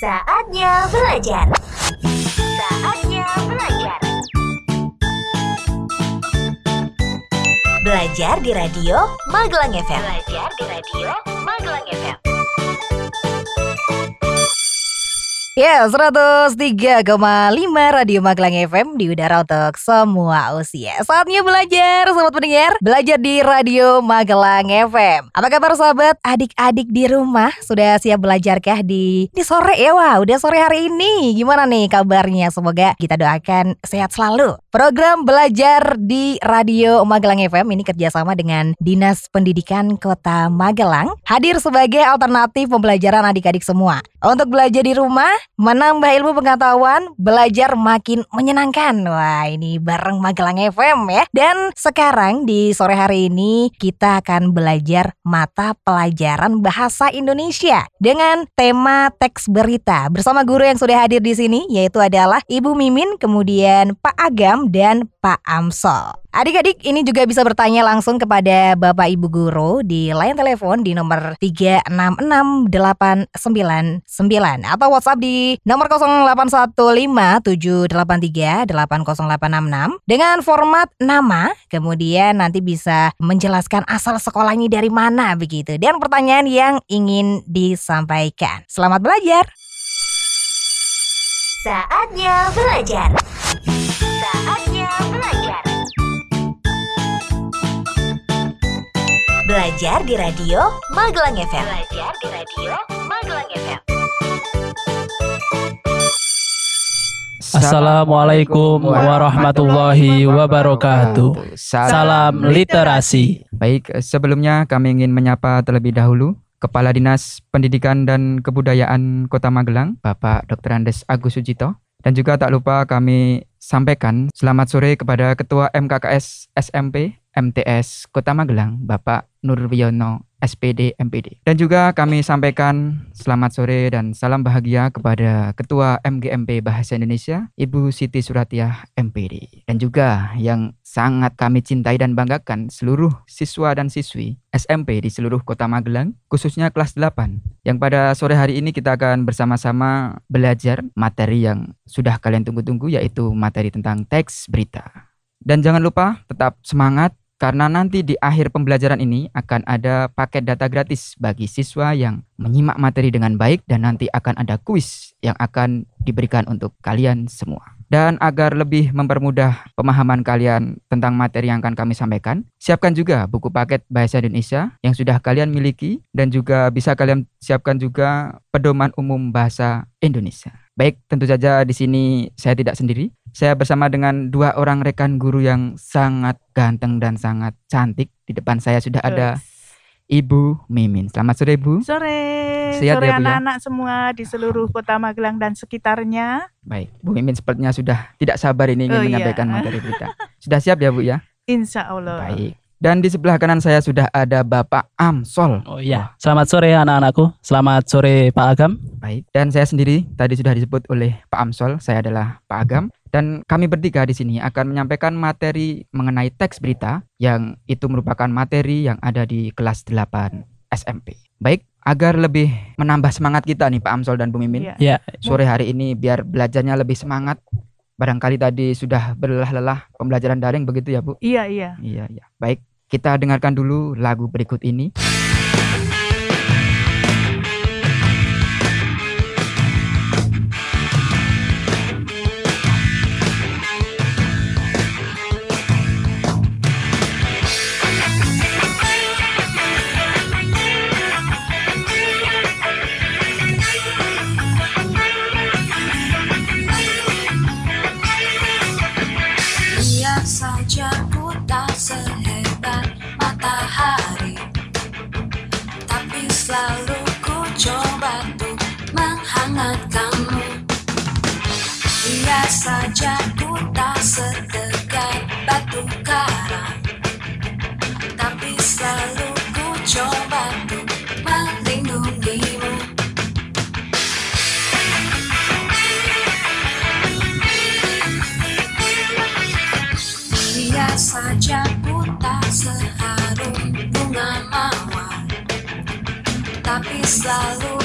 Saatnya belajar. Saatnya belajar. Belajar di radio Magelang FM. Belajar di radio Magelang FM. Ya, yeah, 103,5 Radio Magelang FM di udara untuk semua usia. Saatnya belajar, sobat pendengar. Belajar di Radio Magelang FM. Apa kabar sahabat adik-adik di rumah? Sudah siap belajar kah di di sore ya? Wah, udah sore hari ini. Gimana nih kabarnya? Semoga kita doakan sehat selalu. Program belajar di Radio Magelang FM ini kerjasama dengan Dinas Pendidikan Kota Magelang hadir sebagai alternatif pembelajaran adik-adik semua. Untuk belajar di rumah, menambah ilmu pengetahuan, belajar makin menyenangkan. Wah ini bareng Magelang FM ya. Dan sekarang di sore hari ini kita akan belajar mata pelajaran bahasa Indonesia dengan tema teks berita bersama guru yang sudah hadir di sini yaitu adalah Ibu Mimin kemudian Pak Agam Imam dan Pak Amsol. Adik-adik ini juga bisa bertanya langsung kepada Bapak Ibu Guru di line telepon di nomor 366899 atau WhatsApp di nomor 081578388086 dengan format nama, kemudian nanti bisa menjelaskan asal sekolahnya dari mana begitu dan pertanyaan yang ingin disampaikan. Selamat belajar. Saatnya belajar belajar. di radio Magelang FM. Belajar di radio Magelang FM. Assalamualaikum warahmatullahi wabarakatuh. Salam literasi. Baik, sebelumnya kami ingin menyapa terlebih dahulu Kepala Dinas Pendidikan dan Kebudayaan Kota Magelang, Bapak Dr. Andes Agus Sujito. Dan juga tak lupa kami sampaikan selamat sore kepada Ketua MKKS SMP MTS Kota Magelang, Bapak Nurwiono SPD MPD. Dan juga kami sampaikan selamat sore dan salam bahagia kepada Ketua MGMP Bahasa Indonesia, Ibu Siti Suratiah MPD. Dan juga yang sangat kami cintai dan banggakan seluruh siswa dan siswi SMP di seluruh kota Magelang, khususnya kelas 8. Yang pada sore hari ini kita akan bersama-sama belajar materi yang sudah kalian tunggu-tunggu yaitu materi tentang teks berita. Dan jangan lupa tetap semangat karena nanti di akhir pembelajaran ini akan ada paket data gratis bagi siswa yang menyimak materi dengan baik dan nanti akan ada kuis yang akan diberikan untuk kalian semua. Dan agar lebih mempermudah pemahaman kalian tentang materi yang akan kami sampaikan, siapkan juga buku paket Bahasa Indonesia yang sudah kalian miliki dan juga bisa kalian siapkan juga pedoman umum Bahasa Indonesia. Baik, tentu saja di sini saya tidak sendiri. Saya bersama dengan dua orang rekan guru yang sangat ganteng dan sangat cantik. Di depan saya sudah ada Ibu Mimin. Selamat sore, Ibu. Sore. Sehat ya, sore ya? anak-anak ya? semua di seluruh Kota Magelang dan sekitarnya. Baik, Bu Mimin sepertinya sudah tidak sabar ini ingin oh, iya. menyampaikan iya. materi kita. Sudah siap ya, Bu ya? Insya Allah. Baik. Dan di sebelah kanan saya sudah ada Bapak Amsol. Oh iya. Selamat sore anak-anakku. Selamat sore Pak Agam. Baik. Dan saya sendiri tadi sudah disebut oleh Pak Amsol. Saya adalah Pak Agam. Dan kami bertiga di sini akan menyampaikan materi mengenai teks berita yang itu merupakan materi yang ada di kelas 8 SMP. Baik, agar lebih menambah semangat kita nih Pak Amsol dan Bu Mimin. Iya. Yeah. Sore hari ini biar belajarnya lebih semangat barangkali tadi sudah berlelah-lelah pembelajaran daring begitu ya Bu? Iya, iya. Iya, iya. Baik, kita dengarkan dulu lagu berikut ini. saja ku tak setegak batu karang Tapi selalu ku coba untuk melindungimu Dia saja ku tak seharum bunga mawar Tapi selalu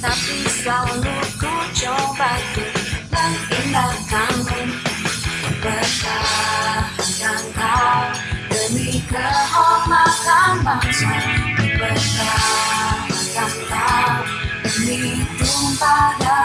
Tapi selalu ku coba ku mengindah kamu kau demi kehormatan bangsa Bertahankan kau demi tumpah darah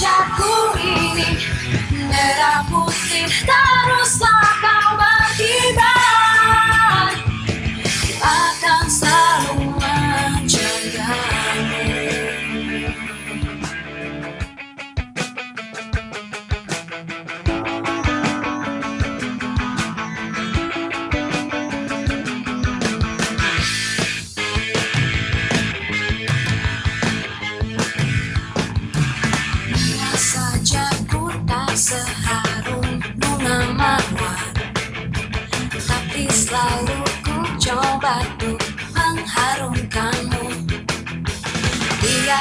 syukur ini merah putih teruslah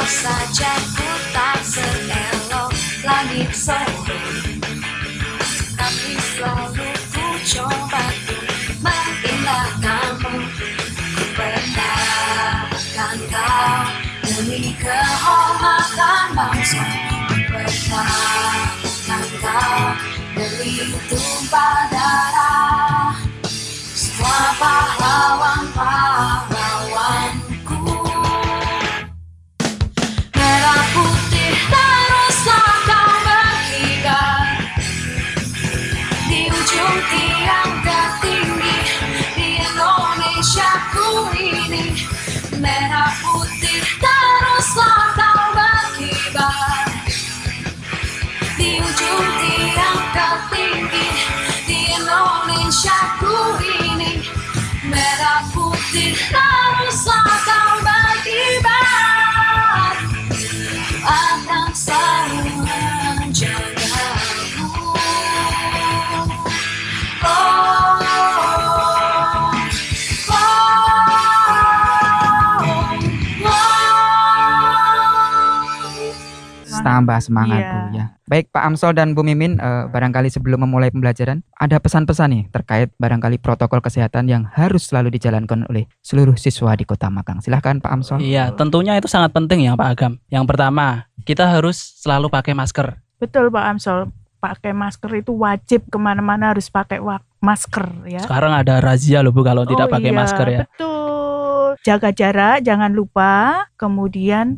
saja ku tak seelok langit sore Tapi selalu ku coba ku kamu. Ku pertahankan kau demi kehormatan bangsa Ku pertahankan kau demi tumpah tambah semangat yeah. Bu ya. Baik Pak Amsol dan Bu Mimin uh, barangkali sebelum memulai pembelajaran ada pesan-pesan nih terkait barangkali protokol kesehatan yang harus selalu dijalankan oleh seluruh siswa di Kota Magang. Silahkan Pak Amsol. Iya, tentunya itu sangat penting ya Pak Agam. Yang pertama, kita harus selalu pakai masker. Betul Pak Amsol pakai masker itu wajib kemana-mana harus pakai masker ya. Sekarang ada razia loh bu kalau oh, tidak pakai iya, masker ya. Betul. Jaga jarak jangan lupa. Kemudian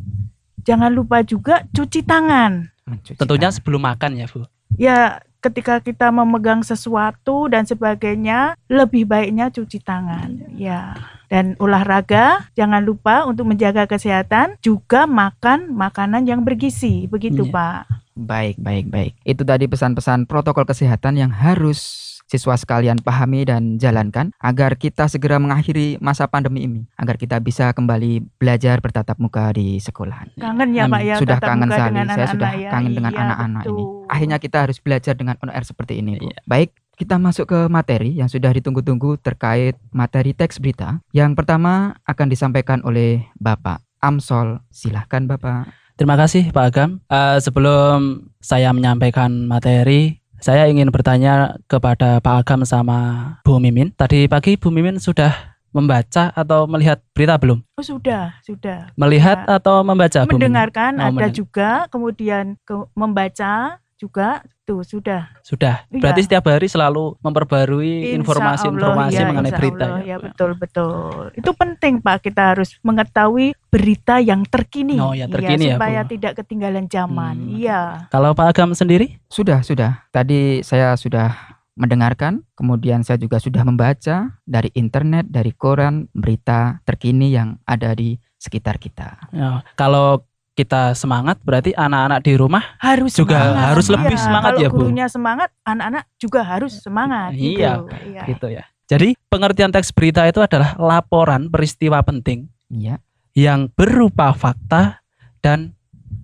jangan lupa juga cuci tangan. Mencuci hmm, Tentunya tangan. sebelum makan ya, Bu. Ya, ketika kita memegang sesuatu dan sebagainya, lebih baiknya cuci tangan. Ya. Dan olahraga, jangan lupa untuk menjaga kesehatan, juga makan makanan yang bergizi, begitu, ya. Pak. Baik, baik, baik. Itu tadi pesan-pesan protokol kesehatan yang harus siswa sekalian pahami dan jalankan agar kita segera mengakhiri masa pandemi ini, agar kita bisa kembali belajar bertatap muka di sekolah. Kangen ya Pak ya, sudah kangen sekali. Saya sudah anak ya. kangen dengan iya, anak-anak iya, ini. Akhirnya kita harus belajar dengan on air seperti ini. Iya. Baik, kita masuk ke materi yang sudah ditunggu-tunggu terkait materi teks berita. Yang pertama akan disampaikan oleh Bapak Amsol. Silahkan Bapak. Terima kasih Pak Agam. Uh, sebelum saya menyampaikan materi, saya ingin bertanya kepada Pak Agam sama Bu Mimin. Tadi pagi Bu Mimin sudah membaca atau melihat berita belum? Oh, sudah, sudah. Melihat ya. atau membaca? Mendengarkan oh, ada juga, kemudian ke membaca juga tuh sudah. Sudah. Iya. Berarti ya. setiap hari selalu memperbarui informasi-informasi ya, mengenai berita. Allah, ya, iya, betul betul. Itu penting Pak, kita harus mengetahui berita yang terkini. Oh, ya terkini ya, supaya ya, tidak ketinggalan zaman. Hmm. Iya. Kalau Pak Agam sendiri? Sudah, sudah. Tadi saya sudah mendengarkan, kemudian saya juga sudah membaca dari internet, dari koran, berita terkini yang ada di sekitar kita. Ya, kalau kita semangat berarti anak-anak di rumah harus juga semangat. harus lebih iya. semangat ya, kalau ya Bu. gurunya semangat, anak-anak juga harus semangat iya, gitu. Iya, gitu ya. Jadi pengertian teks berita itu adalah laporan peristiwa penting. Iya yang berupa fakta dan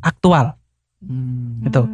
aktual. Hmm. Itu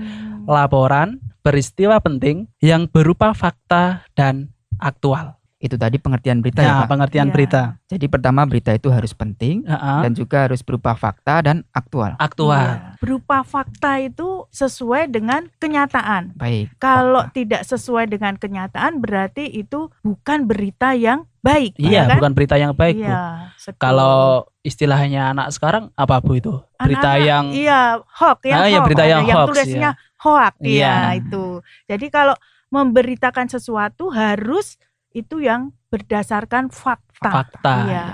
laporan peristiwa penting yang berupa fakta dan aktual itu tadi pengertian berita ya, ya Pak. pengertian ya. berita. Jadi pertama berita itu harus penting uh -huh. dan juga harus berupa fakta dan aktual. Aktual. Ya. Berupa fakta itu sesuai dengan kenyataan. Baik. Kalau fakta. tidak sesuai dengan kenyataan berarti itu bukan berita yang baik. Iya, ya kan? bukan berita yang baik, ya, Kalau istilahnya anak sekarang apa, Bu itu? Berita anak, yang Iya, hoax ya. Ah, iya, hoax. berita yang, yang hoax, tulisnya iya. hoax. Iya, ya, itu. Jadi kalau memberitakan sesuatu harus itu yang berdasarkan fakta. Fakta. Ya.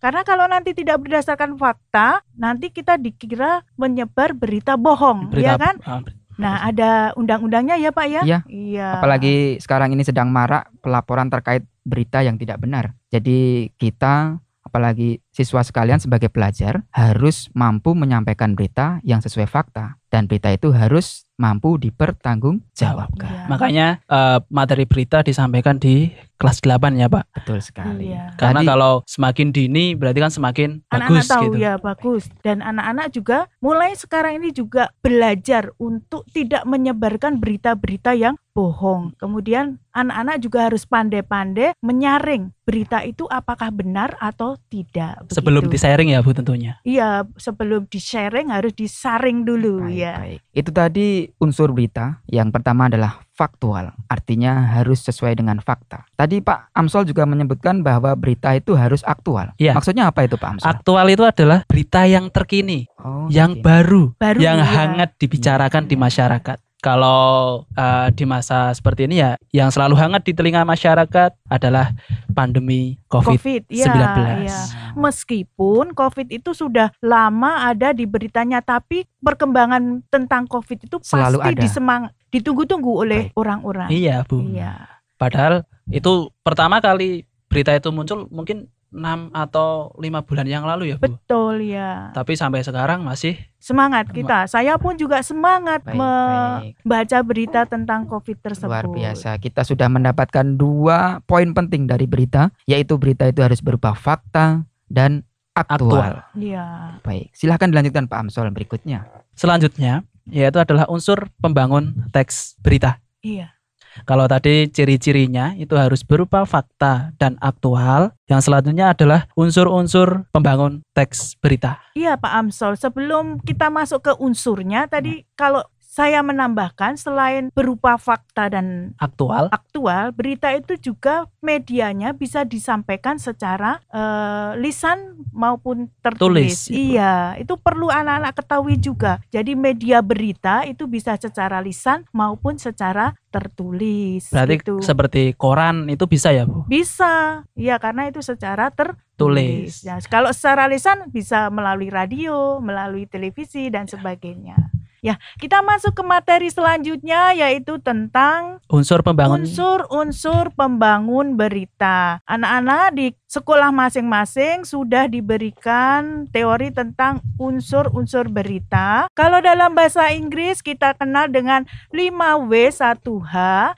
Karena kalau nanti tidak berdasarkan fakta, nanti kita dikira menyebar berita bohong, iya berita, ya kan? Ah, nah, ada undang-undangnya ya, Pak ya? Iya. Iya. Apalagi sekarang ini sedang marak pelaporan terkait berita yang tidak benar. Jadi kita apalagi siswa sekalian sebagai pelajar harus mampu menyampaikan berita yang sesuai fakta dan berita itu harus mampu dipertanggungjawabkan. Iya. Makanya uh, materi berita disampaikan di kelas 8 ya, Pak. Betul sekali. Iya. Karena Tadi, kalau semakin dini berarti kan semakin anak -anak bagus tahu, gitu. ya, bagus. Dan anak-anak juga mulai sekarang ini juga belajar untuk tidak menyebarkan berita-berita yang bohong. Kemudian anak-anak juga harus pandai-pandai menyaring berita itu apakah benar atau tidak. Begitu. Sebelum disaring ya Bu tentunya. Iya, sebelum disaring harus disaring dulu baik, ya. Baik. Itu tadi unsur berita. Yang pertama adalah faktual, artinya harus sesuai dengan fakta. Tadi Pak Amsol juga menyebutkan bahwa berita itu harus aktual. Ya. Maksudnya apa itu Pak Amsol? Aktual itu adalah berita yang terkini, oh, yang terkini. baru, baru, yang iya. hangat dibicarakan iya. di masyarakat kalau uh, di masa seperti ini ya yang selalu hangat di telinga masyarakat adalah pandemi COVID-19. COVID, ya, ya. Meskipun COVID itu sudah lama ada di beritanya tapi perkembangan tentang COVID itu selalu pasti disemang ditunggu-tunggu oleh orang-orang. Iya, Bu. Iya. Padahal itu pertama kali berita itu muncul mungkin 6 atau lima bulan yang lalu ya Bu. Betul ya. Tapi sampai sekarang masih semangat kita. Saya pun juga semangat baik, membaca baik. berita tentang Covid tersebut. Luar biasa. Kita sudah mendapatkan dua poin penting dari berita, yaitu berita itu harus berupa fakta dan aktual. aktual. Ya. Baik, silahkan dilanjutkan Pak Amsol berikutnya. Selanjutnya yaitu adalah unsur pembangun teks berita. Iya. Kalau tadi ciri-cirinya itu harus berupa fakta dan aktual. Yang selanjutnya adalah unsur-unsur pembangun teks berita. Iya Pak Amsol, sebelum kita masuk ke unsurnya tadi nah. kalau saya menambahkan selain berupa fakta dan aktual, aktual berita itu juga medianya bisa disampaikan secara uh, lisan maupun tertulis. Tulis, ya. iya, itu perlu anak-anak ketahui juga. Jadi media berita itu bisa secara lisan maupun secara tertulis. Berarti gitu. seperti koran itu bisa ya, Bu? Bisa. Iya, karena itu secara tertulis. tulis. Ya, kalau secara lisan bisa melalui radio, melalui televisi dan sebagainya. Ya, kita masuk ke materi selanjutnya yaitu tentang unsur pembangun unsur-unsur pembangun berita. Anak-anak di sekolah masing-masing sudah diberikan teori tentang unsur-unsur berita. Kalau dalam bahasa Inggris kita kenal dengan 5W1H,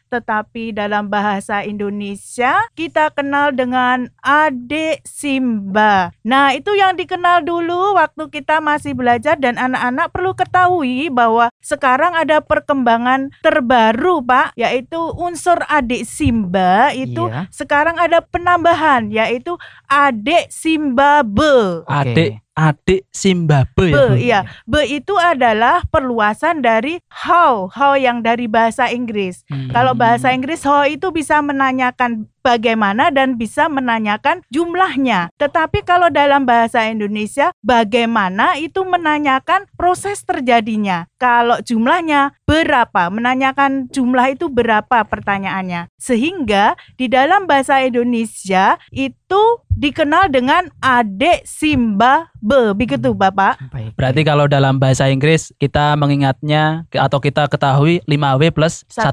tetapi dalam bahasa Indonesia kita kenal dengan AD Simba. Nah, itu yang dikenal dulu waktu kita masih belajar dan anak-anak perlu ketahui bahwa sekarang ada perkembangan terbaru, Pak, yaitu unsur adik Simba itu iya. sekarang ada penambahan yaitu itu adik Simbabe. Adik adik Zimbabwe ya. Be, iya. Be itu adalah perluasan dari how, how yang dari bahasa Inggris. Hmm. Kalau bahasa Inggris how itu bisa menanyakan bagaimana dan bisa menanyakan jumlahnya. Tetapi kalau dalam bahasa Indonesia bagaimana itu menanyakan proses terjadinya. Kalau jumlahnya berapa, menanyakan jumlah itu berapa pertanyaannya. Sehingga di dalam bahasa Indonesia itu dikenal dengan adik Simba Be, begitu hmm. Bapak. Berarti kalau dalam bahasa Inggris kita mengingatnya atau kita ketahui 5W plus 1H.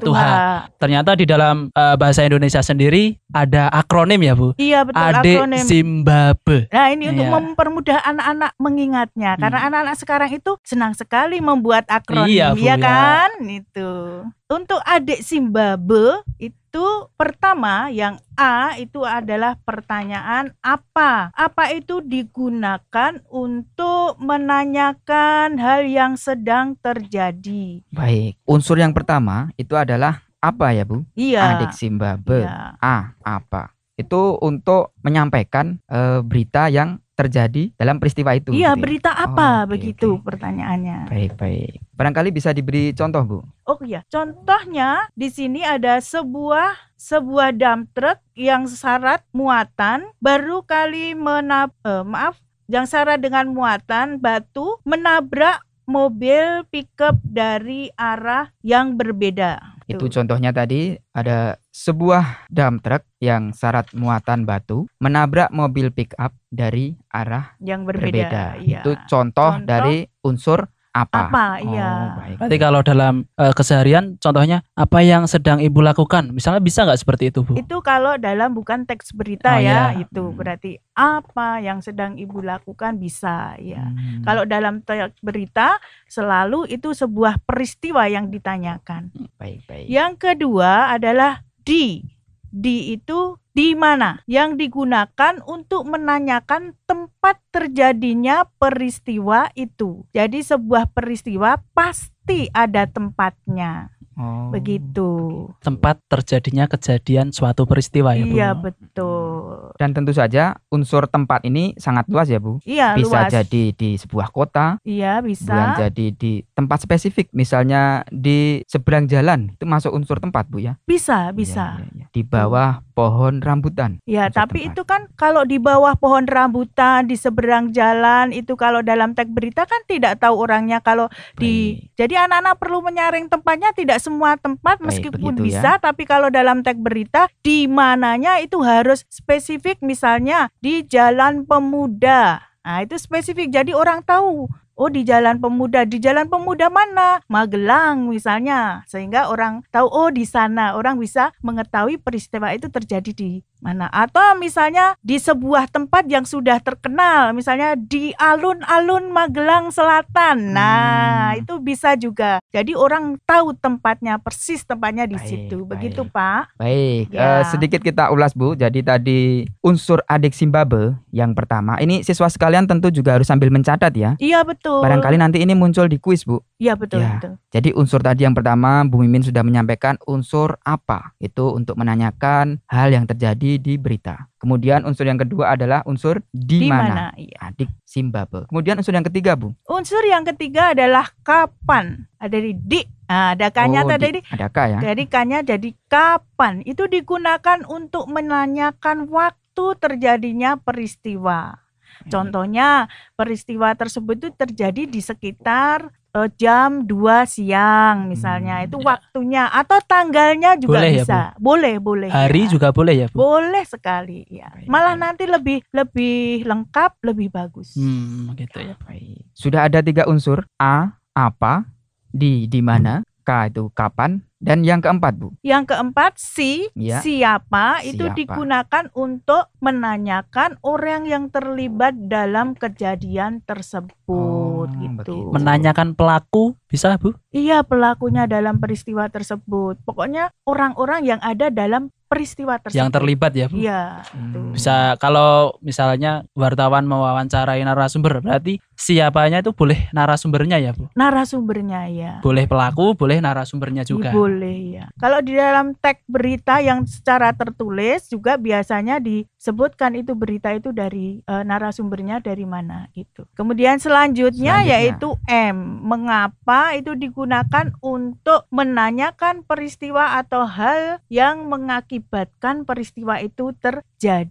1H. Ternyata di dalam uh, bahasa Indonesia sendiri ada akronim ya Bu. Iya betul Ade akronim. Simba Be. Nah ini untuk iya. mempermudah anak-anak mengingatnya karena hmm. anak-anak sekarang itu senang sekali membuat akronim iya, Bu, ya, ya. kan? Itu. Untuk adik Simbabe itu pertama yang A itu adalah pertanyaan apa? Apa itu digunakan untuk menanyakan hal yang sedang terjadi? Baik. Unsur yang pertama itu adalah apa ya, Bu? Iya. Adik Simbabe. Iya. A apa? Itu untuk menyampaikan e, berita yang terjadi dalam peristiwa itu. Iya, gitu. Ya? berita apa oh, okay, begitu okay. pertanyaannya. Baik, baik. Barangkali bisa diberi contoh, Bu. Oh iya, contohnya di sini ada sebuah sebuah dump truck yang syarat muatan baru kali menab eh, maaf, yang syarat dengan muatan batu menabrak mobil pickup dari arah yang berbeda. Itu contohnya tadi ada sebuah dump truck yang syarat muatan batu menabrak mobil pick up dari arah yang berbeda. berbeda. Ya. Itu contoh, contoh dari unsur apa? Apa, iya. oh, iya. Baik. Berarti kalau dalam uh, keseharian, contohnya apa yang sedang ibu lakukan? Misalnya bisa nggak seperti itu, bu? Itu kalau dalam bukan teks berita oh, ya, iya. itu hmm. berarti apa yang sedang ibu lakukan bisa ya. Hmm. Kalau dalam teks berita selalu itu sebuah peristiwa yang ditanyakan. Baik, baik. Yang kedua adalah di di itu di mana yang digunakan untuk menanyakan tempat terjadinya peristiwa itu. Jadi sebuah peristiwa pasti ada tempatnya. Oh. Begitu. Tempat terjadinya kejadian suatu peristiwa ya, Bu. Iya, ya? betul. Hmm. Dan tentu saja unsur tempat ini sangat luas ya, Bu. Iya, bisa luas. jadi di sebuah kota. Iya, bisa. Bisa jadi di tempat spesifik, misalnya di seberang jalan. Itu masuk unsur tempat, Bu ya? Bisa, iya, bisa. Ya, ya, ya. Di bawah pohon rambutan. Ya, tapi tempat. itu kan kalau di bawah pohon rambutan di seberang jalan itu kalau dalam tag berita kan tidak tahu orangnya kalau Baik. di jadi anak-anak perlu menyaring tempatnya tidak semua tempat meskipun ya. bisa ya. tapi kalau dalam tag berita di mananya itu harus spesifik misalnya di Jalan Pemuda. Nah, itu spesifik jadi orang tahu Oh di Jalan Pemuda, di Jalan Pemuda mana? Magelang misalnya, sehingga orang tahu oh di sana orang bisa mengetahui peristiwa itu terjadi di mana atau misalnya di sebuah tempat yang sudah terkenal misalnya di alun-alun Magelang Selatan nah hmm. itu bisa juga jadi orang tahu tempatnya persis tempatnya di baik, situ begitu baik. Pak baik ya. uh, sedikit kita ulas Bu jadi tadi unsur adik Simbabe yang pertama ini siswa sekalian tentu juga harus sambil mencatat ya iya betul barangkali nanti ini muncul di kuis Bu Iya betul, ya. betul. Jadi unsur tadi yang pertama Bu Mimin sudah menyampaikan unsur apa itu untuk menanyakan hal yang terjadi di berita. Kemudian unsur yang kedua adalah unsur di mana. Iya. Adik nah, Simbabel. Kemudian unsur yang ketiga Bu. Unsur yang ketiga adalah kapan. Ada di nah, oh, di. Nah, ada kanya oh, tadi. Ada kaya. ya. Dari kanya jadi kapan. Itu digunakan untuk menanyakan waktu terjadinya peristiwa. Hmm. Contohnya peristiwa tersebut itu terjadi di sekitar uh, jam 2 siang misalnya. Hmm, itu ya. waktunya atau tanggalnya juga boleh ya, bisa. Ya, Boleh, boleh. Hari ya. juga boleh ya, Bu. Boleh sekali ya. Baik, Malah baik. nanti lebih lebih lengkap, lebih bagus. Hmm, gitu ya. Baik. Sudah ada tiga unsur, A, apa, di di mana, K itu kapan, dan yang keempat, Bu. Yang keempat si ya. siapa, siapa itu digunakan untuk menanyakan orang yang terlibat dalam kejadian tersebut. Oh. Begitu. Hmm, Menanyakan pelaku bisa, Bu? Iya, pelakunya dalam peristiwa tersebut. Pokoknya orang-orang yang ada dalam peristiwa tersebut. Yang terlibat ya, Bu? Iya. Hmm. Bisa kalau misalnya wartawan mewawancarai narasumber, berarti siapanya itu boleh narasumbernya ya, Bu? Narasumbernya ya. Boleh pelaku, boleh narasumbernya iya, juga. boleh ya. Kalau di dalam teks berita yang secara tertulis juga biasanya disebutkan itu berita itu dari e, narasumbernya dari mana gitu. Kemudian selanjutnya, selanjutnya. yaitu M, mengapa itu digunakan untuk menanyakan peristiwa atau hal yang mengakibatkan peristiwa itu terjadi.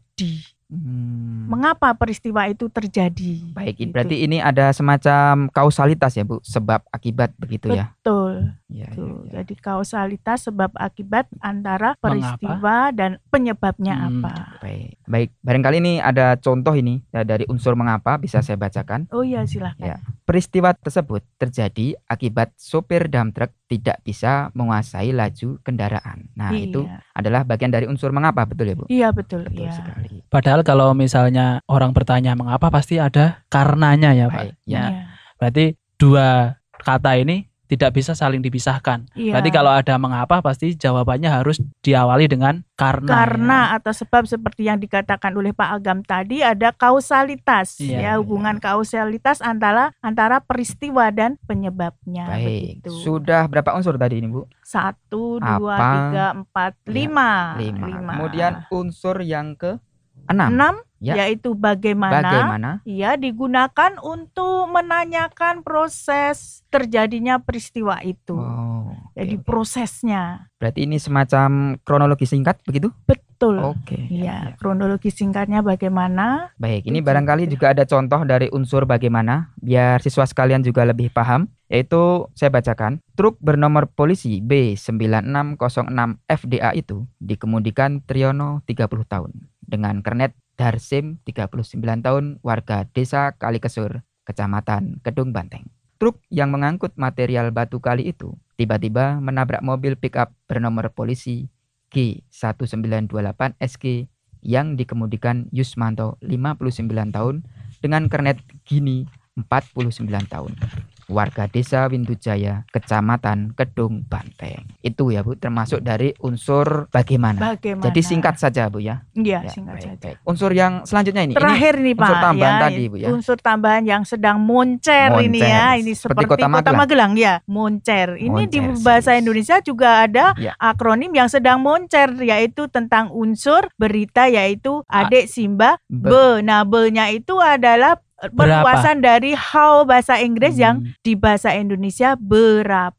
Hmm. Mengapa peristiwa itu terjadi? Baik, gitu. berarti ini ada semacam kausalitas ya, Bu, sebab akibat begitu ya. Betul. Ya, ya, ya. Jadi kausalitas sebab akibat antara peristiwa mengapa? dan penyebabnya hmm, apa. Baik. Baik, barangkali ini ada contoh ini ya, dari unsur mengapa bisa saya bacakan. Oh iya, silahkan. Ya. Peristiwa tersebut terjadi akibat sopir dump truck tidak bisa menguasai laju kendaraan. Nah, iya. itu adalah bagian dari unsur mengapa, betul ya, Bu? Iya, betul. Betul iya. sekali. Padahal padahal kalau misalnya orang bertanya mengapa pasti ada karenanya ya Pak. Baik, ya. Iya. Berarti dua kata ini tidak bisa saling dipisahkan. Iya. Berarti kalau ada mengapa pasti jawabannya harus diawali dengan karena. Karena ya. atau sebab seperti yang dikatakan oleh Pak Agam tadi ada kausalitas iya, ya hubungan iya. kausalitas antara antara peristiwa dan penyebabnya. Baik. Begitu. Sudah berapa unsur tadi ini Bu? Satu, dua, tiga, empat, lima. Iya, lima. lima. Kemudian unsur yang ke enam ya. yaitu bagaimana, bagaimana ya digunakan untuk menanyakan proses terjadinya peristiwa itu. Oh, okay. Jadi prosesnya. Berarti ini semacam kronologi singkat begitu? Betul. Oke. Okay, ya, iya, ya, kronologi singkatnya bagaimana? Baik, ini barangkali juga ada contoh dari unsur bagaimana biar siswa sekalian juga lebih paham yaitu saya bacakan truk bernomor polisi B9606 FDA itu dikemudikan Triyono 30 tahun dengan kernet Darsim 39 tahun warga desa Kalikesur, kecamatan Kedung Banteng. Truk yang mengangkut material batu kali itu tiba-tiba menabrak mobil pickup bernomor polisi G1928 SG yang dikemudikan Yusmanto 59 tahun dengan kernet Gini 49 tahun. Warga desa Windujaya, Kecamatan Kedung, Banteng. Itu ya Bu, termasuk dari unsur bagaimana. bagaimana? Jadi singkat saja Bu ya. Iya, ya, singkat baik, saja. Baik. Unsur yang selanjutnya ini. Terakhir ini, nih Pak. Unsur tambahan ya, tadi Bu ya. Unsur tambahan yang sedang moncer, moncer. ini ya. Ini seperti, seperti Kota, Magelang. Kota Magelang ya, moncer. Ini moncer, di bahasa serius. Indonesia juga ada ya. akronim yang sedang moncer yaitu tentang unsur berita yaitu ah. Adik Simba. Be. Benabelnya itu adalah perluasan dari how bahasa Inggris hmm. yang di bahasa Indonesia berapa.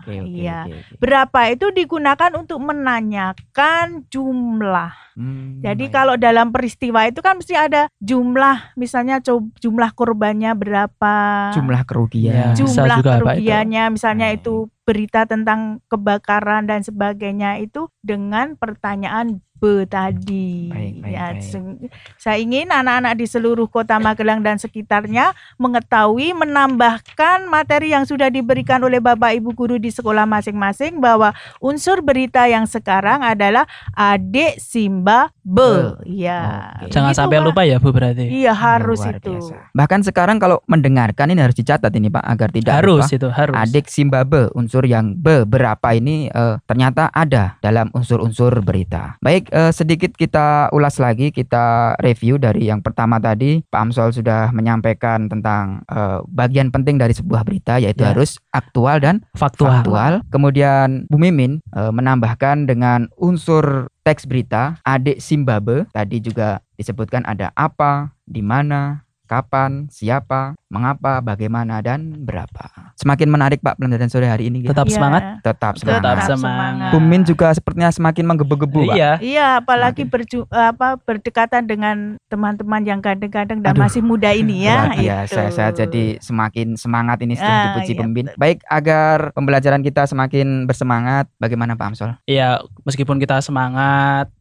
Okay, okay, ya. Okay, okay. Berapa itu digunakan untuk menanyakan jumlah. Hmm, Jadi baik. kalau dalam peristiwa itu kan mesti ada jumlah, misalnya jumlah korbannya berapa, jumlah kerugian, iya. jumlah juga, kerugiannya, itu. misalnya hmm. itu berita tentang kebakaran dan sebagainya itu dengan pertanyaan tipe tadi. Baik, baik, ya, baik. Saya ingin anak-anak di seluruh kota Magelang dan sekitarnya mengetahui menambahkan materi yang sudah diberikan oleh Bapak Ibu guru di sekolah masing-masing bahwa unsur berita yang sekarang adalah adik Simba Be. Ya. Jangan sampai mah, lupa ya Bu berarti. Iya, iya, harus Luar itu. Biasa. Bahkan sekarang kalau mendengarkan ini harus dicatat ini Pak agar tidak harus lupa. itu harus. Adik Simba Be unsur yang beberapa berapa ini uh, ternyata ada dalam unsur-unsur berita. Baik, uh, sedikit kita ulas lagi, kita review dari yang pertama tadi. Pak Amsol sudah menyampaikan tentang uh, bagian penting dari sebuah berita, yaitu yeah. harus aktual dan faktual. faktual. Kemudian Bu Mimin uh, menambahkan dengan unsur teks berita, adik Simbabe tadi juga disebutkan ada apa, di mana, kapan, siapa, mengapa, bagaimana, dan berapa. Semakin menarik Pak pelajaran sore hari ini. Gitu. Tetap iya. semangat. Tetap semangat. Tetap semangat. Bumin juga sepertinya semakin menggebu-gebu Pak. Iya. Iya, apalagi berju apa berdekatan dengan teman-teman yang kadang-kadang dan Aduh, masih muda ini ya. Iya, saya, saya jadi semakin semangat ini setelah ah, dipuji iya. Bumin. Baik, agar pembelajaran kita semakin bersemangat, bagaimana Pak Amsol? Iya, meskipun kita semangat,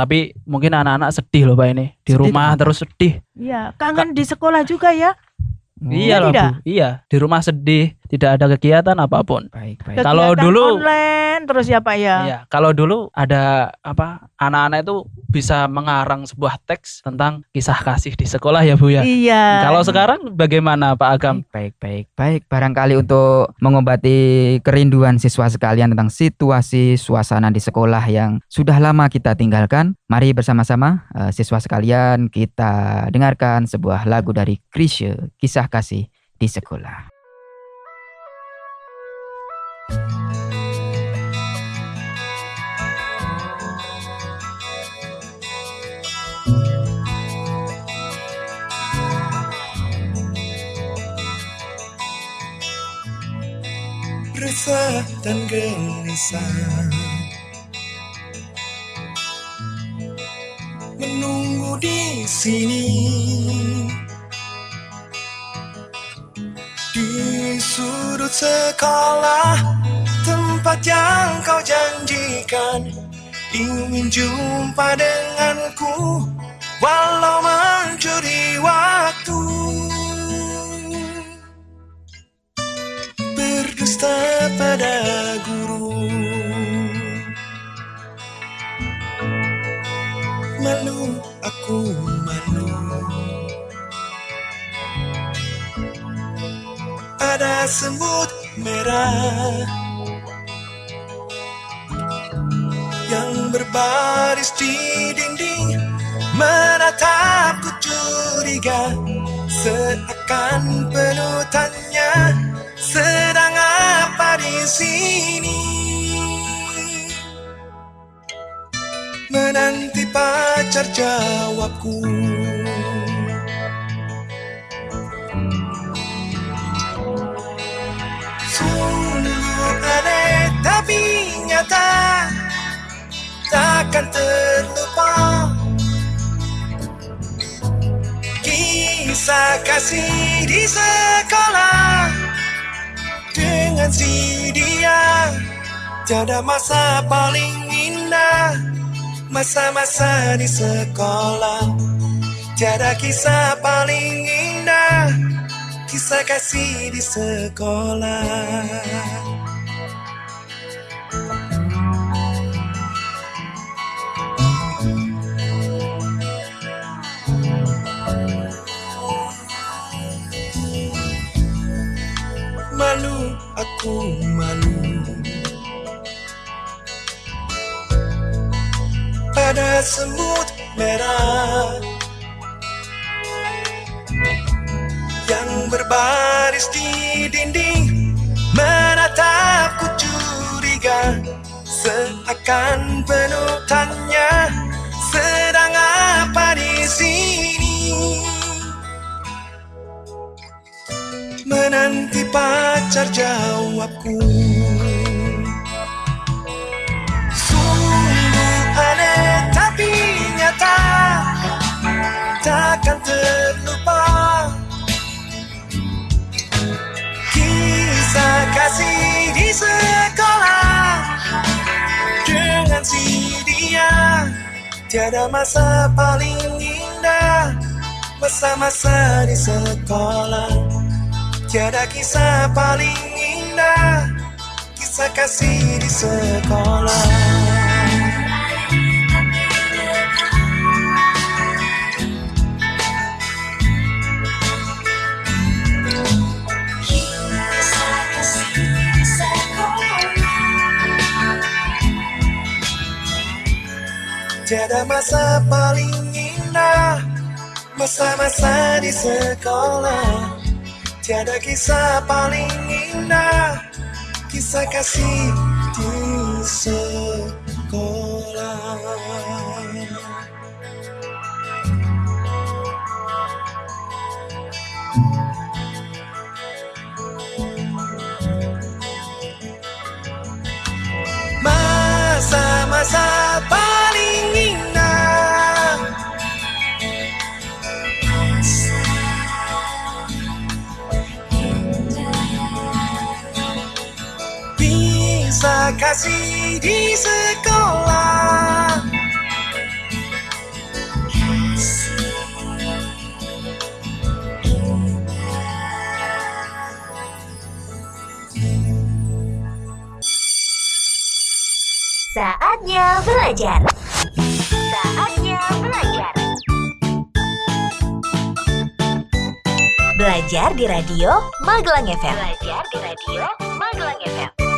tapi mungkin anak-anak sedih loh Pak ini di sedih rumah terus sedih. Iya, kangen Ka di sekolah juga ya. Hmm. Iya loh, Iya, di rumah sedih, tidak ada kegiatan apapun. Baik, baik. Kalau dulu online Kan terus ya Pak ya. Iya, kalau dulu ada apa anak-anak itu bisa mengarang sebuah teks tentang kisah kasih di sekolah ya Bu ya. Iya. Kalau sekarang bagaimana Pak Agam? Baik, baik, baik. Barangkali untuk mengobati kerinduan siswa sekalian tentang situasi suasana di sekolah yang sudah lama kita tinggalkan, mari bersama-sama uh, siswa sekalian kita dengarkan sebuah lagu dari Krisye, Kisah Kasih di Sekolah. thank you resah dan gelisah Menunggu di sini Di sudut sekolah Tempat yang kau janjikan Ingin jumpa denganku Walau mencuri waktu dusta pada guru Malu aku malu Ada semut merah Yang berbaris di dinding Menatapku curiga Seakan penuh Sedang di sini menanti pacar jawabku. Sungguh aneh tapi nyata takkan terlupa kisah kasih di sekolah dengan si dia Tiada masa paling indah Masa-masa di sekolah Tiada kisah paling indah Kisah kasih di sekolah aku malu Pada semut merah Yang berbaris di dinding Menatapku curiga Seakan penuh tanya Sedang apa di sini? menanti pacar jawabku Sungguh aneh tapi nyata Takkan terlupa Kisah kasih di sekolah Dengan si dia Tiada masa paling indah Masa-masa di sekolah Tiada kisah paling indah Kisah kasih di sekolah Tiada masa paling indah Masa-masa di sekolah Tiada kisah paling indah Kisah kasih di sekolah Masa-masa masa kasih di sekolah Saatnya belajar. Saatnya belajar. Belajar di radio Magelang FM. Belajar di radio Magelang FM.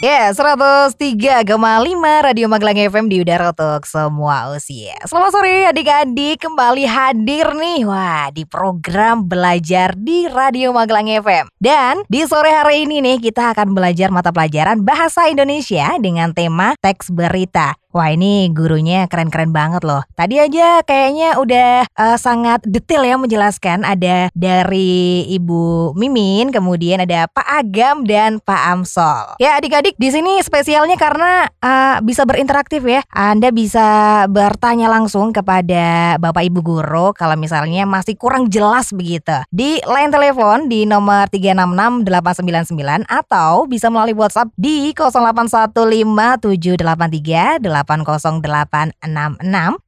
Ya, seratus tiga koma lima Radio Magelang FM di udara untuk semua usia. Selamat sore adik-adik, kembali hadir nih. Wah, di program belajar di Radio Magelang FM. Dan di sore hari ini nih kita akan belajar mata pelajaran Bahasa Indonesia dengan tema teks berita. Wah ini gurunya keren-keren banget loh. Tadi aja kayaknya udah uh, sangat detail ya menjelaskan ada dari Ibu Mimin, kemudian ada Pak Agam dan Pak Amsol. Ya adik-adik di sini spesialnya karena uh, bisa berinteraktif ya. Anda bisa bertanya langsung kepada Bapak Ibu guru kalau misalnya masih kurang jelas begitu. Di line telepon di nomor sembilan sembilan atau bisa melalui WhatsApp di delapan 080866.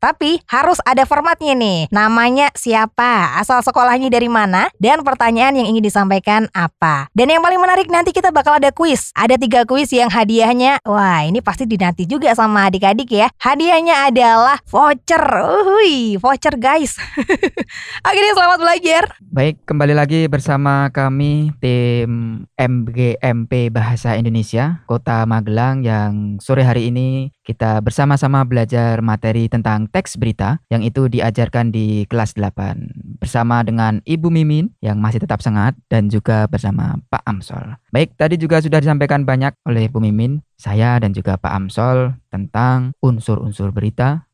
Tapi harus ada formatnya nih. Namanya siapa, asal sekolahnya dari mana, dan pertanyaan yang ingin disampaikan apa. Dan yang paling menarik nanti kita bakal ada kuis. Ada tiga kuis yang hadiahnya, wah ini pasti dinanti juga sama adik-adik ya. Hadiahnya adalah voucher. Uhuy, voucher guys. Akhirnya selamat belajar. Baik, kembali lagi bersama kami tim MGMP Bahasa Indonesia Kota Magelang yang sore hari ini kita bersama-sama belajar materi tentang teks berita yang itu diajarkan di kelas 8 bersama dengan Ibu Mimin yang masih tetap sengat dan juga bersama Pak Amsol. Baik, tadi juga sudah disampaikan banyak oleh ibu Mimin, saya dan juga Pak Amsol tentang unsur-unsur berita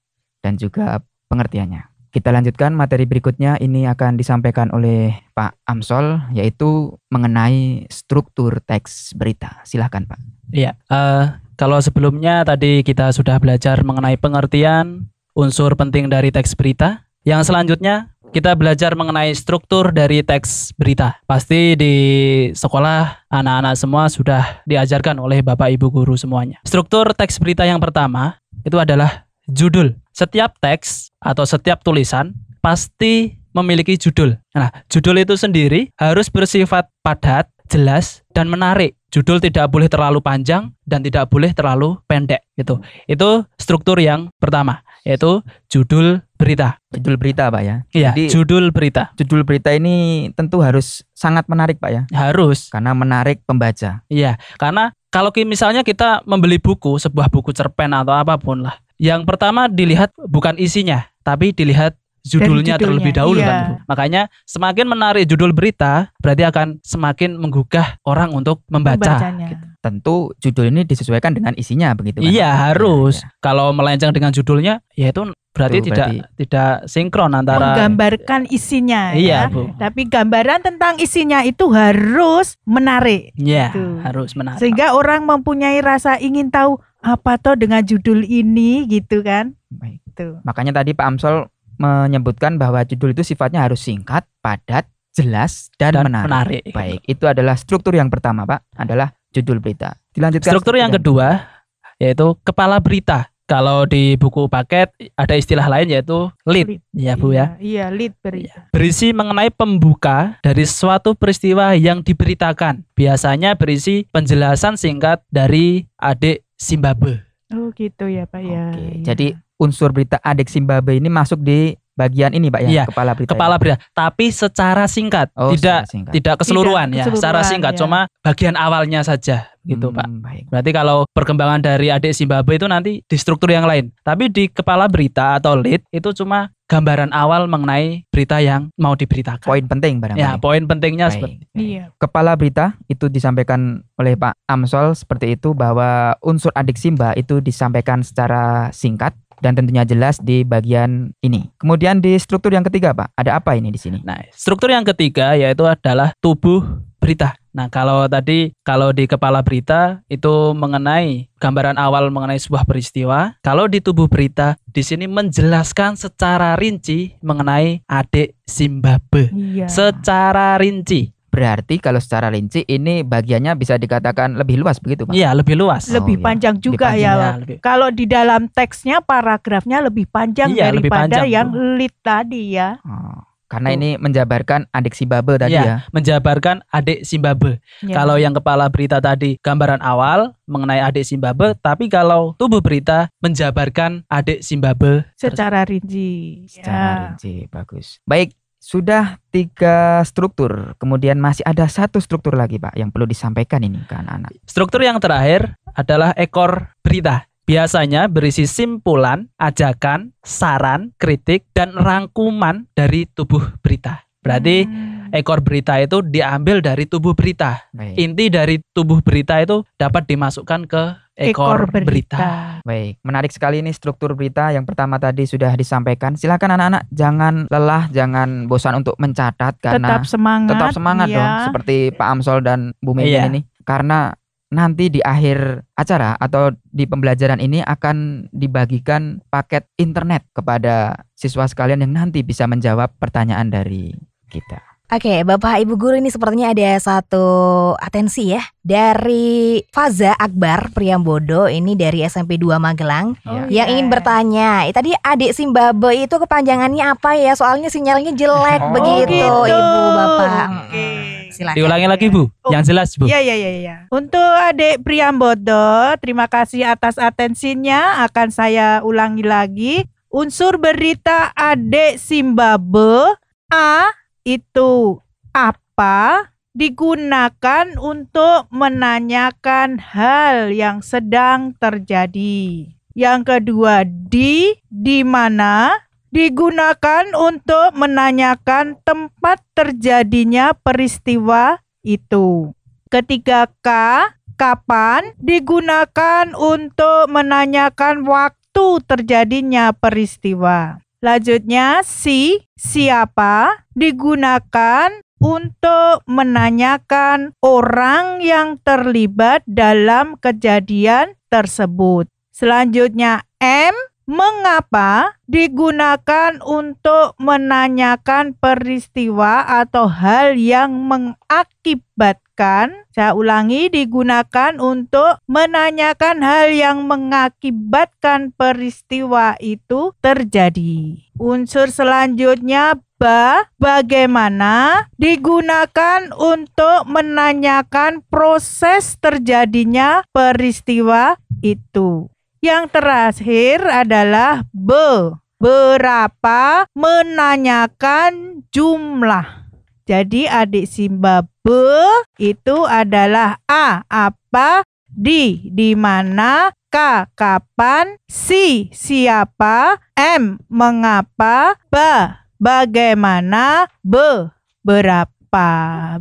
dan juga pengertiannya. Kita lanjutkan materi berikutnya ini akan disampaikan oleh Pak Amsol yaitu mengenai struktur teks berita. Silahkan Pak. Iya, uh, kalau sebelumnya tadi kita sudah belajar mengenai pengertian unsur penting dari teks berita, yang selanjutnya kita belajar mengenai struktur dari teks berita. Pasti di sekolah anak-anak semua sudah diajarkan oleh Bapak Ibu guru semuanya. Struktur teks berita yang pertama itu adalah judul. Setiap teks atau setiap tulisan pasti memiliki judul. Nah, judul itu sendiri harus bersifat padat jelas dan menarik. Judul tidak boleh terlalu panjang dan tidak boleh terlalu pendek gitu. Itu struktur yang pertama yaitu judul berita. Judul berita, Pak ya. Iya, Jadi, judul berita. Judul berita ini tentu harus sangat menarik, Pak ya. Harus. Karena menarik pembaca. Iya, karena kalau misalnya kita membeli buku, sebuah buku cerpen atau apapun lah, yang pertama dilihat bukan isinya, tapi dilihat judulnya, judulnya terlebih dahulu kan, iya. kan. Bu. Makanya semakin menarik judul berita berarti akan semakin menggugah orang untuk membaca. Gitu. Tentu judul ini disesuaikan dengan isinya begitu kan. Iya, iya harus. Ya, Kalau melenceng dengan judulnya ya itu berarti Tuh, tidak berarti tidak sinkron antara menggambarkan isinya ya. iya ya. bu tapi gambaran tentang isinya itu harus menarik ya gitu. harus menarik sehingga orang mempunyai rasa ingin tahu apa toh dengan judul ini gitu kan Baik. Tuh. makanya tadi Pak Amsol menyebutkan bahwa judul itu sifatnya harus singkat, padat, jelas dan, dan menarik. menarik. Baik, itu adalah struktur yang pertama, Pak, adalah judul berita. Dilanjutkan struktur yang kedua yaitu kepala berita. Kalau di buku paket ada istilah lain yaitu lead, lead. ya Bu ya. Iya, iya lead berita. Iya. Berisi mengenai pembuka dari suatu peristiwa yang diberitakan. Biasanya berisi penjelasan singkat dari adik Simbabe. Oh gitu ya Pak ya. Oke, ya. jadi unsur berita adik Zimbabwe ini masuk di bagian ini Pak ya, iya, kepala berita. Kepala berita, ya. tapi secara singkat, oh, tidak secara singkat. tidak keseluruhan tidak ya, keseluruhan, secara singkat ya. cuma bagian awalnya saja gitu hmm, Pak. Baik. Berarti kalau perkembangan dari adik Zimbabwe itu nanti di struktur yang lain. Tapi di kepala berita atau lead itu cuma gambaran awal mengenai berita yang mau diberitakan. Poin penting barangkali. Ya, poin pentingnya Baik. seperti iya. Kepala berita itu disampaikan oleh Pak Amsol seperti itu bahwa unsur adik Simba itu disampaikan secara singkat dan tentunya jelas di bagian ini. Kemudian di struktur yang ketiga, Pak, ada apa ini di sini? Nah, struktur yang ketiga yaitu adalah tubuh berita. Nah, kalau tadi kalau di kepala berita itu mengenai gambaran awal mengenai sebuah peristiwa, kalau di tubuh berita di sini menjelaskan secara rinci mengenai adik Simbabwe Iya. Secara rinci. Berarti kalau secara rinci ini bagiannya bisa dikatakan lebih luas begitu Pak? Iya lebih luas. Lebih oh, iya. panjang juga ya. lebih... Kalau di dalam teksnya paragrafnya lebih panjang iya, daripada lebih panjang, yang lit lead tadi ya. Oh. Karena Tuh. ini menjabarkan adik Simbabel tadi ya. ya. Menjabarkan adik Simbabel. Ya. Kalau yang kepala berita tadi gambaran awal mengenai adik Simbabel, tapi kalau tubuh berita menjabarkan adik Simbabel secara rinci. Secara ya. rinci, bagus. Baik, sudah tiga struktur, kemudian masih ada satu struktur lagi Pak yang perlu disampaikan ini ke anak-anak. Struktur yang terakhir adalah ekor berita. Biasanya berisi simpulan, ajakan, saran, kritik, dan rangkuman dari tubuh berita. Berarti hmm ekor berita itu diambil dari tubuh berita. Baik. Inti dari tubuh berita itu dapat dimasukkan ke ekor, ekor berita. berita. Baik, menarik sekali ini struktur berita yang pertama tadi sudah disampaikan. Silakan anak-anak jangan lelah, jangan bosan untuk mencatat karena tetap semangat. Tetap semangat iya. dong seperti Pak Amsol dan Bu Megan iya. ini. Karena nanti di akhir acara atau di pembelajaran ini akan dibagikan paket internet kepada siswa sekalian yang nanti bisa menjawab pertanyaan dari kita. Oke, okay, Bapak Ibu guru ini sepertinya ada satu atensi ya dari Faza Akbar Priambodo ini dari SMP 2 Magelang oh, yang yeah. ingin bertanya. Eh, tadi adik Simbabe itu kepanjangannya apa ya? Soalnya sinyalnya jelek oh, begitu, gitu. Ibu Bapak. Okay silakan. Diulangi lagi Bu, oh. yang jelas Bu. Iya iya iya. Ya. Untuk adik Priambodo, terima kasih atas atensinya. Akan saya ulangi lagi. Unsur berita adik Simbabe A itu apa digunakan untuk menanyakan hal yang sedang terjadi. Yang kedua, di di mana digunakan untuk menanyakan tempat terjadinya peristiwa itu. Ketiga, K kapan digunakan untuk menanyakan waktu terjadinya peristiwa. Lanjutnya si siapa digunakan untuk menanyakan orang yang terlibat dalam kejadian tersebut. Selanjutnya M mengapa digunakan untuk menanyakan peristiwa atau hal yang mengakibatkan digunakan, saya ulangi, digunakan untuk menanyakan hal yang mengakibatkan peristiwa itu terjadi. Unsur selanjutnya ba bagaimana digunakan untuk menanyakan proses terjadinya peristiwa itu. Yang terakhir adalah be berapa menanyakan jumlah. Jadi adik Simba be itu adalah a apa, di di mana, K kapan, si siapa, M mengapa, B bagaimana, B berapa.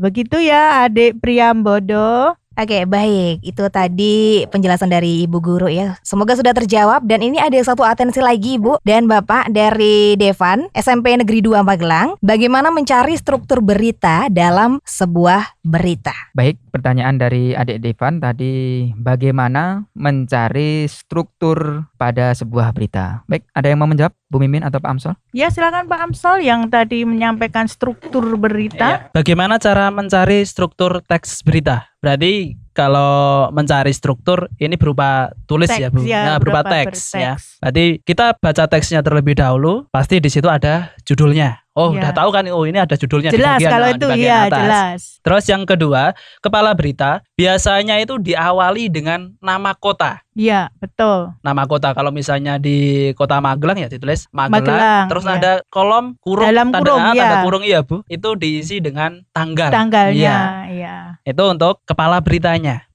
Begitu ya adik Priambodo. Oke, okay, baik. Itu tadi penjelasan dari Ibu Guru ya. Semoga sudah terjawab dan ini ada satu atensi lagi Ibu dan Bapak dari Devan SMP Negeri 2 Magelang. Bagaimana mencari struktur berita dalam sebuah berita? Baik, pertanyaan dari Adik Devan tadi bagaimana mencari struktur pada sebuah berita? Baik, ada yang mau menjawab? Bu Mimin atau Pak Amsal Ya, silakan Pak Amsal yang tadi menyampaikan struktur berita. Iya. Bagaimana cara mencari struktur teks berita? Berarti kalau mencari struktur ini berupa tulis teks, ya, Bu. Ya, nah, berupa, teks, teks ya. Berarti kita baca teksnya terlebih dahulu, pasti di situ ada judulnya. Oh, ya. udah tahu kan? Oh, ini ada judulnya jelas, di bagian, kalau itu, di bagian iya, atas. Jelas. Terus yang kedua, kepala berita biasanya itu diawali dengan nama kota. Iya, betul. Nama kota kalau misalnya di Kota Magelang ya ditulis Magelang. Magelang terus ya. ada kolom kurung Dalam tanda kurung, ya. tanda iya. kurung iya, Bu. Itu diisi dengan tanggal. Tanggalnya, iya. Ya. Itu untuk kepala beritanya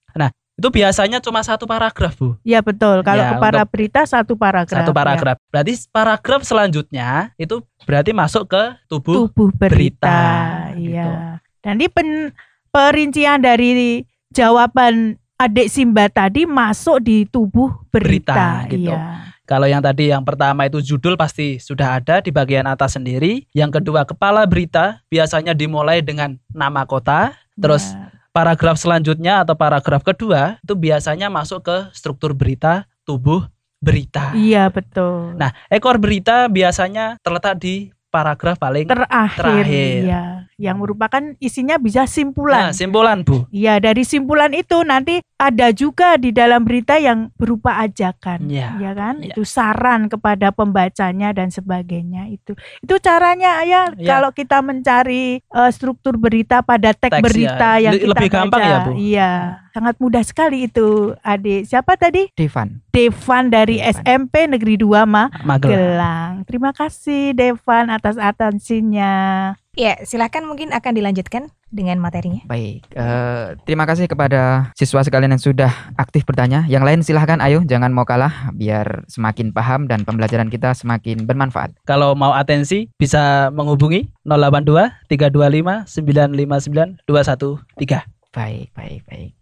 itu biasanya cuma satu paragraf bu Iya betul kalau ya, para berita satu paragraf satu ya. paragraf ya. berarti paragraf selanjutnya itu berarti masuk ke tubuh tubuh berita, nah, Iya. gitu. dan ini pen, perincian dari jawaban adik Simba tadi masuk di tubuh berita, berita gitu iya. Kalau yang tadi yang pertama itu judul pasti sudah ada di bagian atas sendiri. Yang kedua kepala berita biasanya dimulai dengan nama kota, terus iya paragraf selanjutnya atau paragraf kedua itu biasanya masuk ke struktur berita tubuh berita. Iya, betul. Nah, ekor berita biasanya terletak di paragraf paling terakhir, terakhir. Iya. yang merupakan isinya bisa simpulan. Nah, simpulan, Bu. Iya, dari simpulan itu nanti ada juga di dalam berita yang berupa ajakan, ya, ya kan? Ya. Itu saran kepada pembacanya dan sebagainya itu. Itu caranya ya, ya. kalau kita mencari uh, struktur berita pada tag Teks, berita ya. yang lebih kita lebih gampang baca. ya, Bu. Iya sangat mudah sekali itu adik siapa tadi Devan Devan dari Devan. SMP Negeri 2 Ma Magelang terima kasih Devan atas atensinya ya silahkan mungkin akan dilanjutkan dengan materinya baik uh, terima kasih kepada siswa sekalian yang sudah aktif bertanya yang lain silahkan ayo jangan mau kalah biar semakin paham dan pembelajaran kita semakin bermanfaat kalau mau atensi bisa menghubungi 082 325 959 213 baik baik baik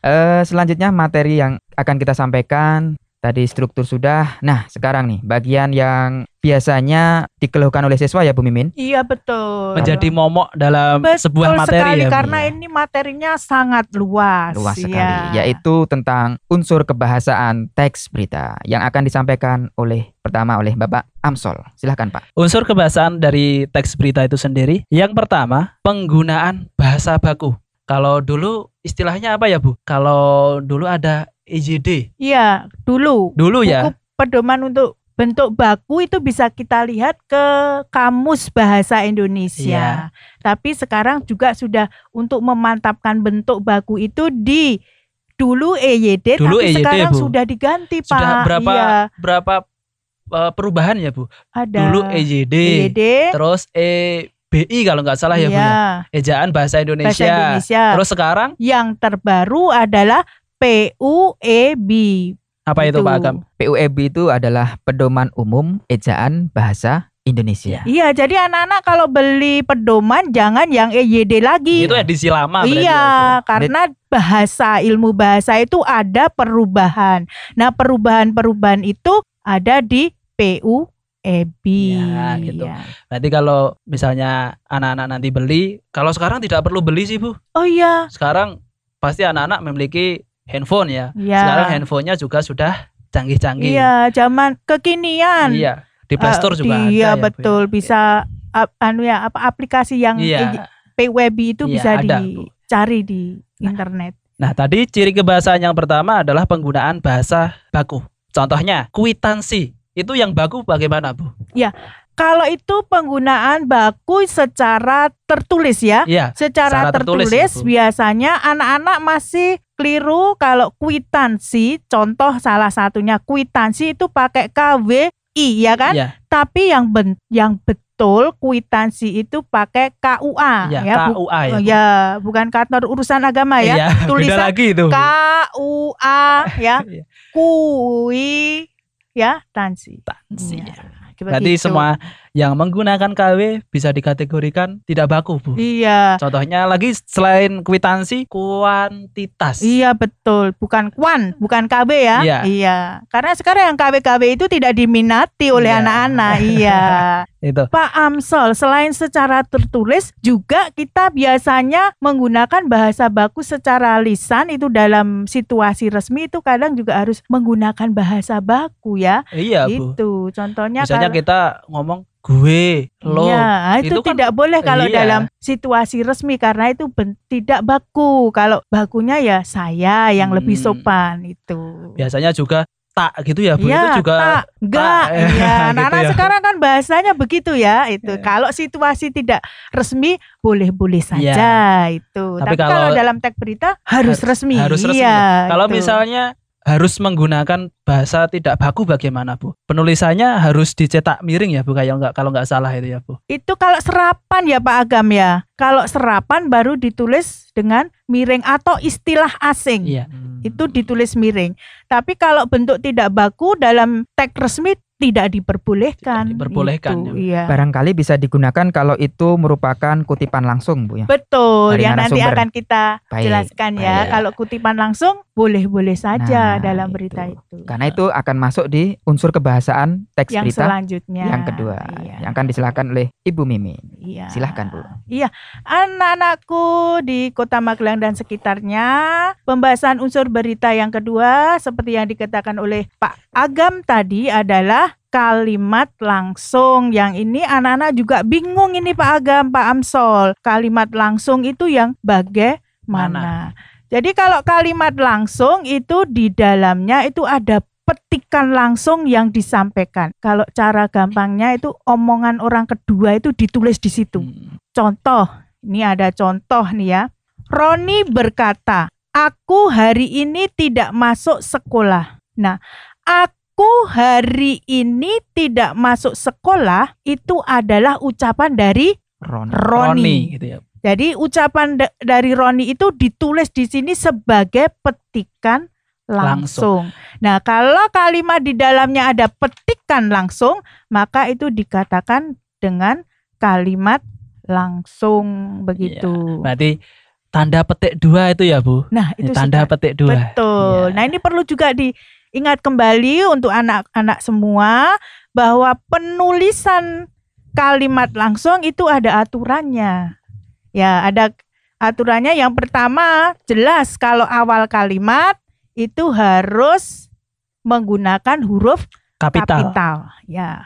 Uh, selanjutnya materi yang akan kita sampaikan tadi struktur sudah. Nah, sekarang nih bagian yang biasanya dikeluhkan oleh siswa ya Bu Mimin. Iya, betul. Menjadi momok dalam betul sebuah materi sekali, ya. Karena karena ya? ini materinya sangat luas. Luas iya. sekali, ya. yaitu tentang unsur kebahasaan teks berita yang akan disampaikan oleh pertama oleh Bapak Amsol. Silahkan Pak. Unsur kebahasaan dari teks berita itu sendiri yang pertama penggunaan bahasa baku. Kalau dulu istilahnya apa ya Bu? Kalau dulu ada IJD. E iya, dulu. Dulu ya. Pedoman untuk bentuk baku itu bisa kita lihat ke kamus bahasa Indonesia. Iya. Tapi sekarang juga sudah untuk memantapkan bentuk baku itu di dulu EYD dulu tapi EYD, sekarang Bu. sudah diganti sudah Pak. Sudah berapa iya. berapa e, perubahan ya Bu? Ada. Dulu EYD, EYD terus E BI kalau nggak salah ya Bu ya. Iya. Ejaan Bahasa Indonesia. Bahasa Indonesia. Terus sekarang yang terbaru adalah PUEB. Apa itu, itu Pak gitu. Agam? PUEB itu adalah pedoman umum ejaan bahasa Indonesia. Iya, iya jadi anak-anak kalau beli pedoman jangan yang EYD lagi. Itu edisi lama Iya, karena bahasa ilmu bahasa itu ada perubahan. Nah, perubahan-perubahan itu ada di PU e Ebi. Ya, gitu. Ya. Berarti kalau misalnya anak-anak nanti beli, kalau sekarang tidak perlu beli sih, Bu. Oh iya. Sekarang pasti anak-anak memiliki handphone ya. ya. Sekarang handphonenya juga sudah canggih-canggih. Iya, zaman kekinian. Iya, di Play Store uh, juga iya, ada. Iya, ya, ya. betul. Ya, bisa Bisa ap, anu ya, apa aplikasi yang ya. PWB itu ya, bisa ada, dicari di nah, internet. Nah, tadi ciri kebahasaan yang pertama adalah penggunaan bahasa baku. Contohnya, kuitansi. Itu yang baku bagaimana, Bu? Ya, kalau itu penggunaan baku secara tertulis ya. ya secara, tertulis, tertulis ya, biasanya anak-anak masih keliru kalau kwitansi, contoh salah satunya kwitansi itu pakai KWI ya kan? Ya. Tapi yang ben yang betul kwitansi itu pakai KUA ya, ya KUA bu ya. ya bukan kantor urusan agama ya, ya tulisan lagi itu. KUA ya iya. kui ya Tansi. Tansi. Ya, ya. Berarti gitu. semua yang menggunakan KW bisa dikategorikan tidak baku, Bu. Iya. Contohnya lagi selain kwitansi, kuantitas. Iya, betul. Bukan kuan, bukan KW ya. Iya. iya. Karena sekarang yang KW-KW itu tidak diminati oleh iya. anak-anak. Iya. iya. itu. Pak Amsol, selain secara tertulis juga kita biasanya menggunakan bahasa baku secara lisan itu dalam situasi resmi itu kadang juga harus menggunakan bahasa baku ya. Iya, itu. Bu. Contohnya misalnya kalau, kita ngomong gue lo ya, itu, itu kan, tidak boleh kalau iya. dalam situasi resmi karena itu ben, tidak baku kalau bakunya ya saya yang hmm. lebih sopan itu biasanya juga tak gitu ya bu ya, itu juga tak enggak ya, ya gitu Nana ya. sekarang kan bahasanya begitu ya itu ya. kalau situasi tidak resmi boleh-boleh iya. saja ya. itu tapi, tapi kalau, kalau dalam teks berita harus, harus resmi harus resmi ya, kalau itu. misalnya harus menggunakan bahasa tidak baku bagaimana Bu? Penulisannya harus dicetak miring ya Bu kayak nggak kalau nggak salah itu ya Bu. Itu kalau serapan ya Pak Agam ya. Kalau serapan baru ditulis dengan miring atau istilah asing. Iya. Hmm. Itu ditulis miring. Tapi kalau bentuk tidak baku dalam teks resmi tidak diperbolehkan. Tidak diperbolehkan. Itu, ya. Iya. Barangkali bisa digunakan kalau itu merupakan kutipan langsung, Bu ya. Betul, yang nanti akan kita baik, jelaskan ya. baik. ya. Kalau kutipan langsung boleh-boleh saja nah, dalam gitu. berita itu. Karena itu akan masuk di unsur kebahasaan teks yang berita selanjutnya. yang kedua iya. yang akan disilahkan oleh Ibu Mimi. Iya. Silahkan Bu. Iya, anak-anakku di Kota Magelang dan sekitarnya, pembahasan unsur berita yang kedua seperti yang dikatakan oleh Pak Agam tadi adalah kalimat langsung yang ini anak-anak juga bingung ini Pak Agam, Pak Amsol. Kalimat langsung itu yang bagaimana? Mana? Jadi kalau kalimat langsung itu di dalamnya itu ada petikan langsung yang disampaikan. Kalau cara gampangnya itu omongan orang kedua itu ditulis di situ. Hmm. Contoh, ini ada contoh nih ya. Roni berkata, "Aku hari ini tidak masuk sekolah." Nah, aku hari ini tidak masuk sekolah itu adalah ucapan dari Ron Roni. Roni gitu ya. Jadi ucapan dari Roni itu ditulis di sini sebagai petikan langsung. langsung. Nah, kalau kalimat di dalamnya ada petikan langsung, maka itu dikatakan dengan kalimat langsung begitu. Ya, berarti tanda petik dua itu ya, Bu. Nah, itu tanda sudah, petik dua. Betul. Ya. Nah, ini perlu juga diingat kembali untuk anak-anak semua bahwa penulisan kalimat langsung itu ada aturannya. Ya, ada aturannya yang pertama jelas kalau awal kalimat itu harus menggunakan huruf kapital. kapital. Ya,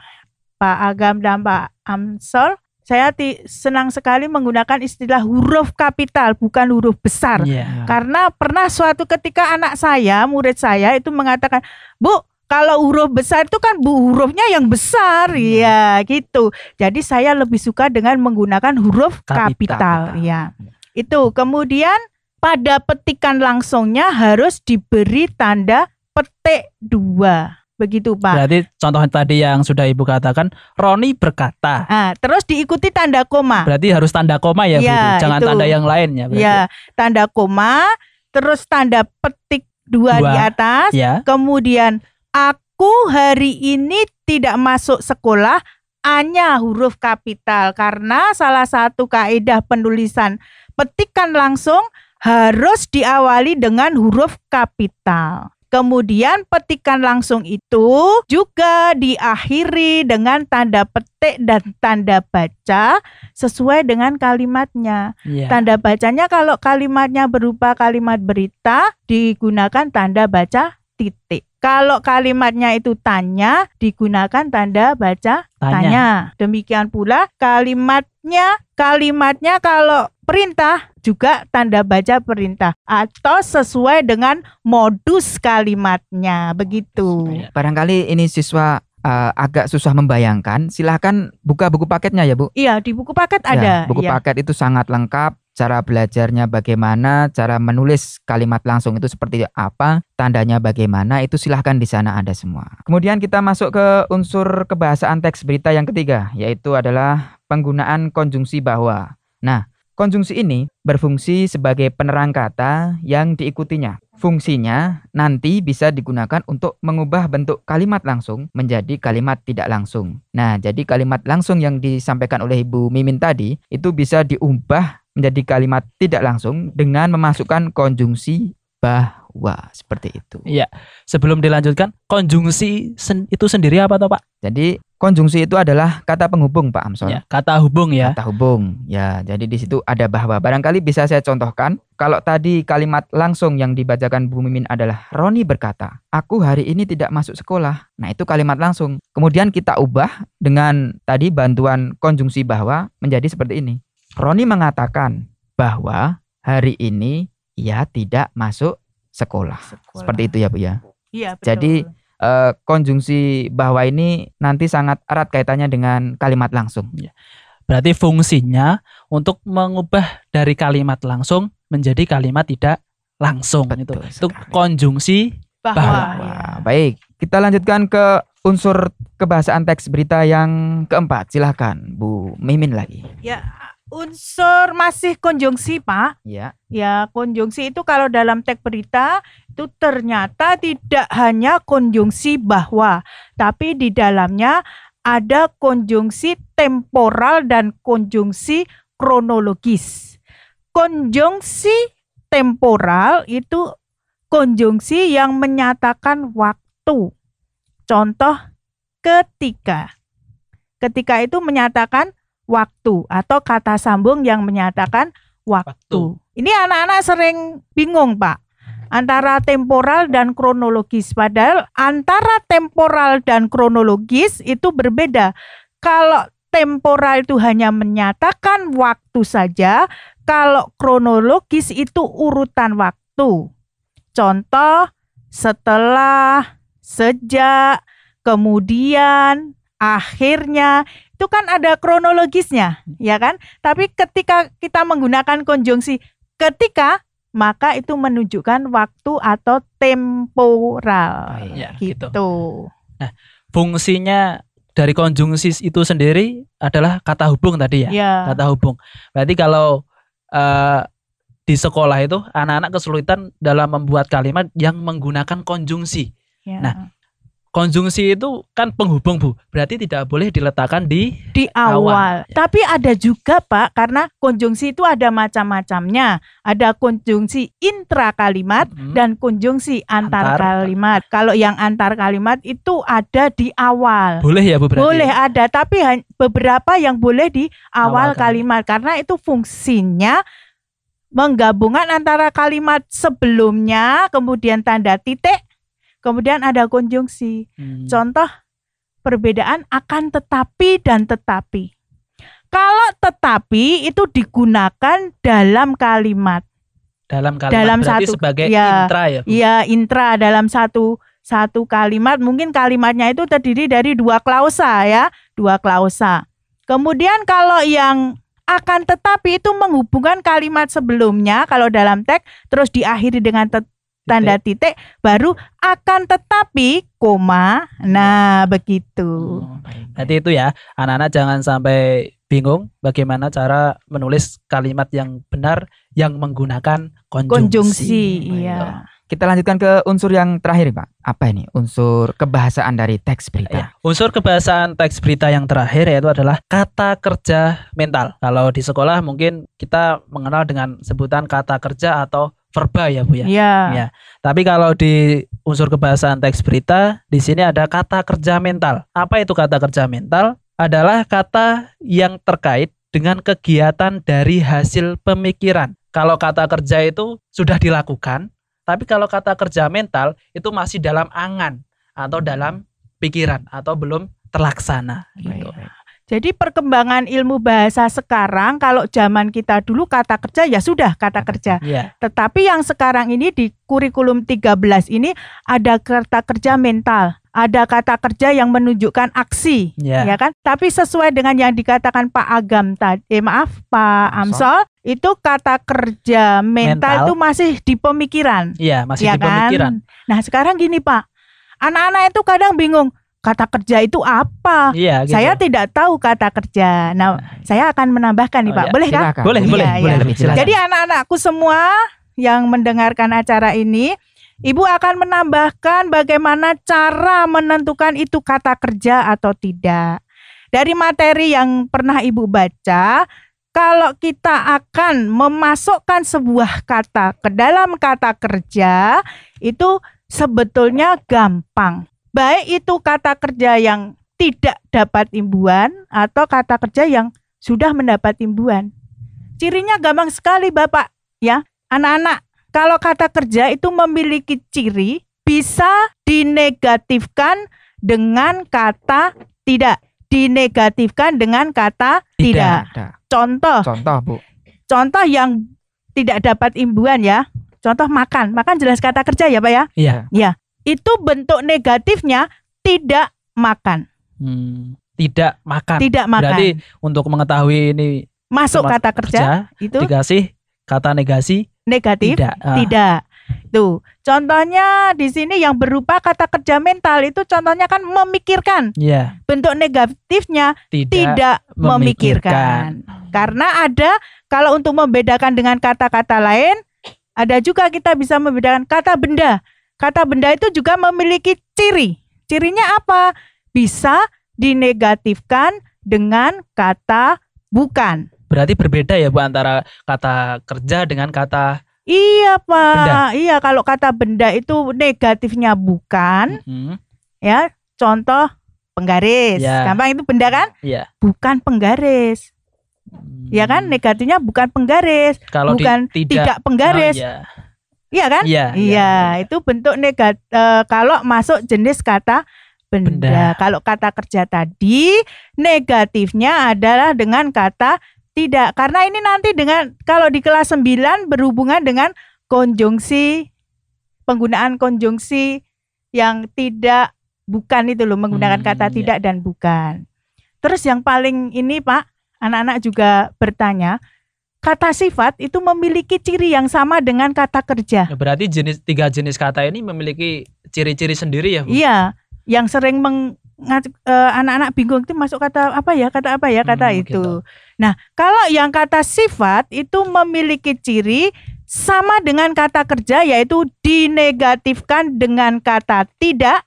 Pak Agam dan Pak Amsol, saya senang sekali menggunakan istilah huruf kapital, bukan huruf besar. Yeah. Karena pernah suatu ketika anak saya, murid saya itu mengatakan, Bu, kalau huruf besar itu kan bu hurufnya yang besar hmm. ya gitu. Jadi saya lebih suka dengan menggunakan huruf kapital, kapital. ya. Itu. Kemudian pada petikan langsungnya harus diberi tanda petik dua begitu Pak. Berarti contoh tadi yang sudah Ibu katakan, Roni berkata. Nah, terus diikuti tanda koma. Berarti harus tanda koma ya, ya Bu. Iya, Jangan itu. tanda yang lain ya. tanda koma, terus tanda petik dua, dua. di atas, ya. kemudian Aku hari ini tidak masuk sekolah hanya huruf kapital karena salah satu kaidah penulisan petikan langsung harus diawali dengan huruf kapital. Kemudian petikan langsung itu juga diakhiri dengan tanda petik dan tanda baca sesuai dengan kalimatnya. Yeah. Tanda bacanya kalau kalimatnya berupa kalimat berita digunakan tanda baca titik. Kalau kalimatnya itu tanya, digunakan tanda baca tanya. tanya. Demikian pula kalimatnya, kalimatnya kalau perintah juga tanda baca perintah atau sesuai dengan modus kalimatnya begitu. Barangkali ini siswa uh, agak susah membayangkan, silahkan buka buku paketnya ya Bu. Iya, di buku paket ya, ada. buku ya. paket itu sangat lengkap cara belajarnya bagaimana, cara menulis kalimat langsung itu seperti apa, tandanya bagaimana, itu silahkan di sana ada semua. Kemudian kita masuk ke unsur kebahasaan teks berita yang ketiga, yaitu adalah penggunaan konjungsi bahwa. Nah, konjungsi ini berfungsi sebagai penerang kata yang diikutinya. Fungsinya nanti bisa digunakan untuk mengubah bentuk kalimat langsung menjadi kalimat tidak langsung. Nah, jadi kalimat langsung yang disampaikan oleh Ibu Mimin tadi itu bisa diubah menjadi kalimat tidak langsung dengan memasukkan konjungsi bahwa seperti itu. Iya. Sebelum dilanjutkan, konjungsi sen itu sendiri apa toh, Pak? Jadi konjungsi itu adalah kata penghubung, Pak Amson. Ya, kata hubung ya. Kata hubung. Ya, jadi di situ ada bahwa. Barangkali bisa saya contohkan, kalau tadi kalimat langsung yang dibacakan Bu Mimin adalah Roni berkata, "Aku hari ini tidak masuk sekolah." Nah, itu kalimat langsung. Kemudian kita ubah dengan tadi bantuan konjungsi bahwa menjadi seperti ini. Roni mengatakan bahwa hari ini ia tidak masuk sekolah. sekolah. Seperti itu ya Bu ya. Iya betul. Jadi eh, konjungsi bahwa ini nanti sangat erat kaitannya dengan kalimat langsung. Ya. Berarti fungsinya untuk mengubah dari kalimat langsung menjadi kalimat tidak langsung Betul itu. Itu konjungsi bahwa. bahwa. Ya. Baik, kita lanjutkan ke unsur kebahasaan teks berita yang keempat. Silahkan Bu Mimin lagi. Ya, unsur masih konjungsi pak ya ya konjungsi itu kalau dalam teks berita itu ternyata tidak hanya konjungsi bahwa tapi di dalamnya ada konjungsi temporal dan konjungsi kronologis konjungsi temporal itu konjungsi yang menyatakan waktu contoh ketika ketika itu menyatakan waktu atau kata sambung yang menyatakan waktu. waktu. Ini anak-anak sering bingung, Pak. Antara temporal dan kronologis. Padahal antara temporal dan kronologis itu berbeda. Kalau temporal itu hanya menyatakan waktu saja, kalau kronologis itu urutan waktu. Contoh setelah, sejak, kemudian, akhirnya itu kan ada kronologisnya, ya kan? Tapi ketika kita menggunakan konjungsi ketika maka itu menunjukkan waktu atau temporal. Ya, gitu. gitu. Nah, fungsinya dari konjungsi itu sendiri adalah kata hubung tadi ya, ya. kata hubung. Berarti kalau uh, di sekolah itu anak-anak kesulitan dalam membuat kalimat yang menggunakan konjungsi. Ya. Nah, konsumsi itu kan penghubung bu berarti tidak boleh diletakkan di di awal, awal. tapi ada juga pak karena konjungsi itu ada macam-macamnya ada konjungsi intra kalimat hmm. dan konjungsi antar, antar kalimat kalau yang antar kalimat itu ada di awal boleh ya bu berarti boleh ada tapi beberapa yang boleh di awal, awal kalimat. kalimat karena itu fungsinya menggabungkan antara kalimat sebelumnya kemudian tanda titik Kemudian ada konjungsi. Hmm. Contoh perbedaan akan tetapi dan tetapi. Kalau tetapi itu digunakan dalam kalimat. Dalam kalimat dalam berarti satu, sebagai ya, intra ya. Iya, intra dalam satu satu kalimat mungkin kalimatnya itu terdiri dari dua klausa ya, dua klausa. Kemudian kalau yang akan tetapi itu menghubungkan kalimat sebelumnya kalau dalam teks terus diakhiri dengan tet Gitu. tanda titik baru akan tetapi koma. Nah, iya. begitu. Oh, Nanti itu ya, anak-anak jangan sampai bingung bagaimana cara menulis kalimat yang benar yang menggunakan konjungsi. Konjungsi, iya. Kita lanjutkan ke unsur yang terakhir, Pak. Apa ini? Unsur kebahasaan dari teks berita. Ya, unsur kebahasaan teks berita yang terakhir yaitu adalah kata kerja mental. Kalau di sekolah mungkin kita mengenal dengan sebutan kata kerja atau verba ya Bu ya. Iya. Ya. Tapi kalau di unsur kebahasaan teks berita, di sini ada kata kerja mental. Apa itu kata kerja mental? Adalah kata yang terkait dengan kegiatan dari hasil pemikiran. Kalau kata kerja itu sudah dilakukan, tapi kalau kata kerja mental itu masih dalam angan atau dalam pikiran atau belum terlaksana gitu. Baik, jadi perkembangan ilmu bahasa sekarang kalau zaman kita dulu kata kerja ya sudah kata kerja. Yeah. Tetapi yang sekarang ini di kurikulum 13 ini ada kata kerja mental, ada kata kerja yang menunjukkan aksi, yeah. ya kan? Tapi sesuai dengan yang dikatakan Pak Agam tadi, eh, maaf Pak Amsol, itu kata kerja mental, itu masih di pemikiran. Iya, masih ya di kan? pemikiran. Nah, sekarang gini Pak, anak-anak itu kadang bingung kata kerja itu apa? Iya, gitu. Saya tidak tahu kata kerja. Nah, nah. saya akan menambahkan nih oh, Iya. Boleh kan? Silakan. Boleh, iya, boleh, iya. boleh. Jadi anak-anakku semua yang mendengarkan acara ini, Ibu akan menambahkan bagaimana cara menentukan itu kata kerja atau tidak. Dari materi yang pernah Ibu baca, kalau kita akan memasukkan sebuah kata ke dalam kata kerja, itu sebetulnya gampang baik itu kata kerja yang tidak dapat imbuhan atau kata kerja yang sudah mendapat imbuhan. Cirinya gampang sekali Bapak ya. Anak-anak, kalau kata kerja itu memiliki ciri bisa dinegatifkan dengan kata tidak. Dinegatifkan dengan kata tidak. tidak. Contoh. Contoh, Bu. Contoh yang tidak dapat imbuhan ya. Contoh makan. Makan jelas kata kerja ya, Pak ya? Iya. Iya itu bentuk negatifnya tidak makan. Hmm, tidak makan. Tidak makan. Berarti untuk mengetahui ini masuk kata kerja, kerja itu dikasih kata negasi negatif tidak. Ah. tidak. Tuh, contohnya di sini yang berupa kata kerja mental itu contohnya kan memikirkan. Yeah. Bentuk negatifnya tidak, tidak memikirkan. memikirkan. Karena ada kalau untuk membedakan dengan kata-kata lain ada juga kita bisa membedakan kata benda Kata benda itu juga memiliki ciri. Cirinya apa? Bisa dinegatifkan dengan kata bukan. Berarti berbeda ya Bu antara kata kerja dengan kata Iya Pak, benda. iya kalau kata benda itu negatifnya bukan, mm -hmm. ya contoh penggaris, yeah. gampang itu benda kan? Yeah. Bukan penggaris, iya kan? hmm. ya kan? Negatifnya bukan penggaris, kalau bukan di, tidak, tidak penggaris, oh, yeah. Iya kan? Iya. Iya, ya. itu bentuk negatif uh, eh, kalau masuk jenis kata benda. benda. Kalau kata kerja tadi negatifnya adalah dengan kata tidak karena ini nanti dengan kalau di kelas 9 berhubungan dengan konjungsi penggunaan konjungsi yang tidak bukan itu loh menggunakan hmm, kata iya. tidak dan bukan. Terus yang paling ini Pak, anak-anak juga bertanya, kata sifat itu memiliki ciri yang sama dengan kata kerja. Ya, berarti jenis tiga jenis kata ini memiliki ciri-ciri sendiri ya, Bu? Iya, yang sering meng eh, anak-anak bingung itu masuk kata apa ya kata apa ya kata hmm, itu. Gitu. Nah kalau yang kata sifat itu memiliki ciri sama dengan kata kerja yaitu dinegatifkan dengan kata tidak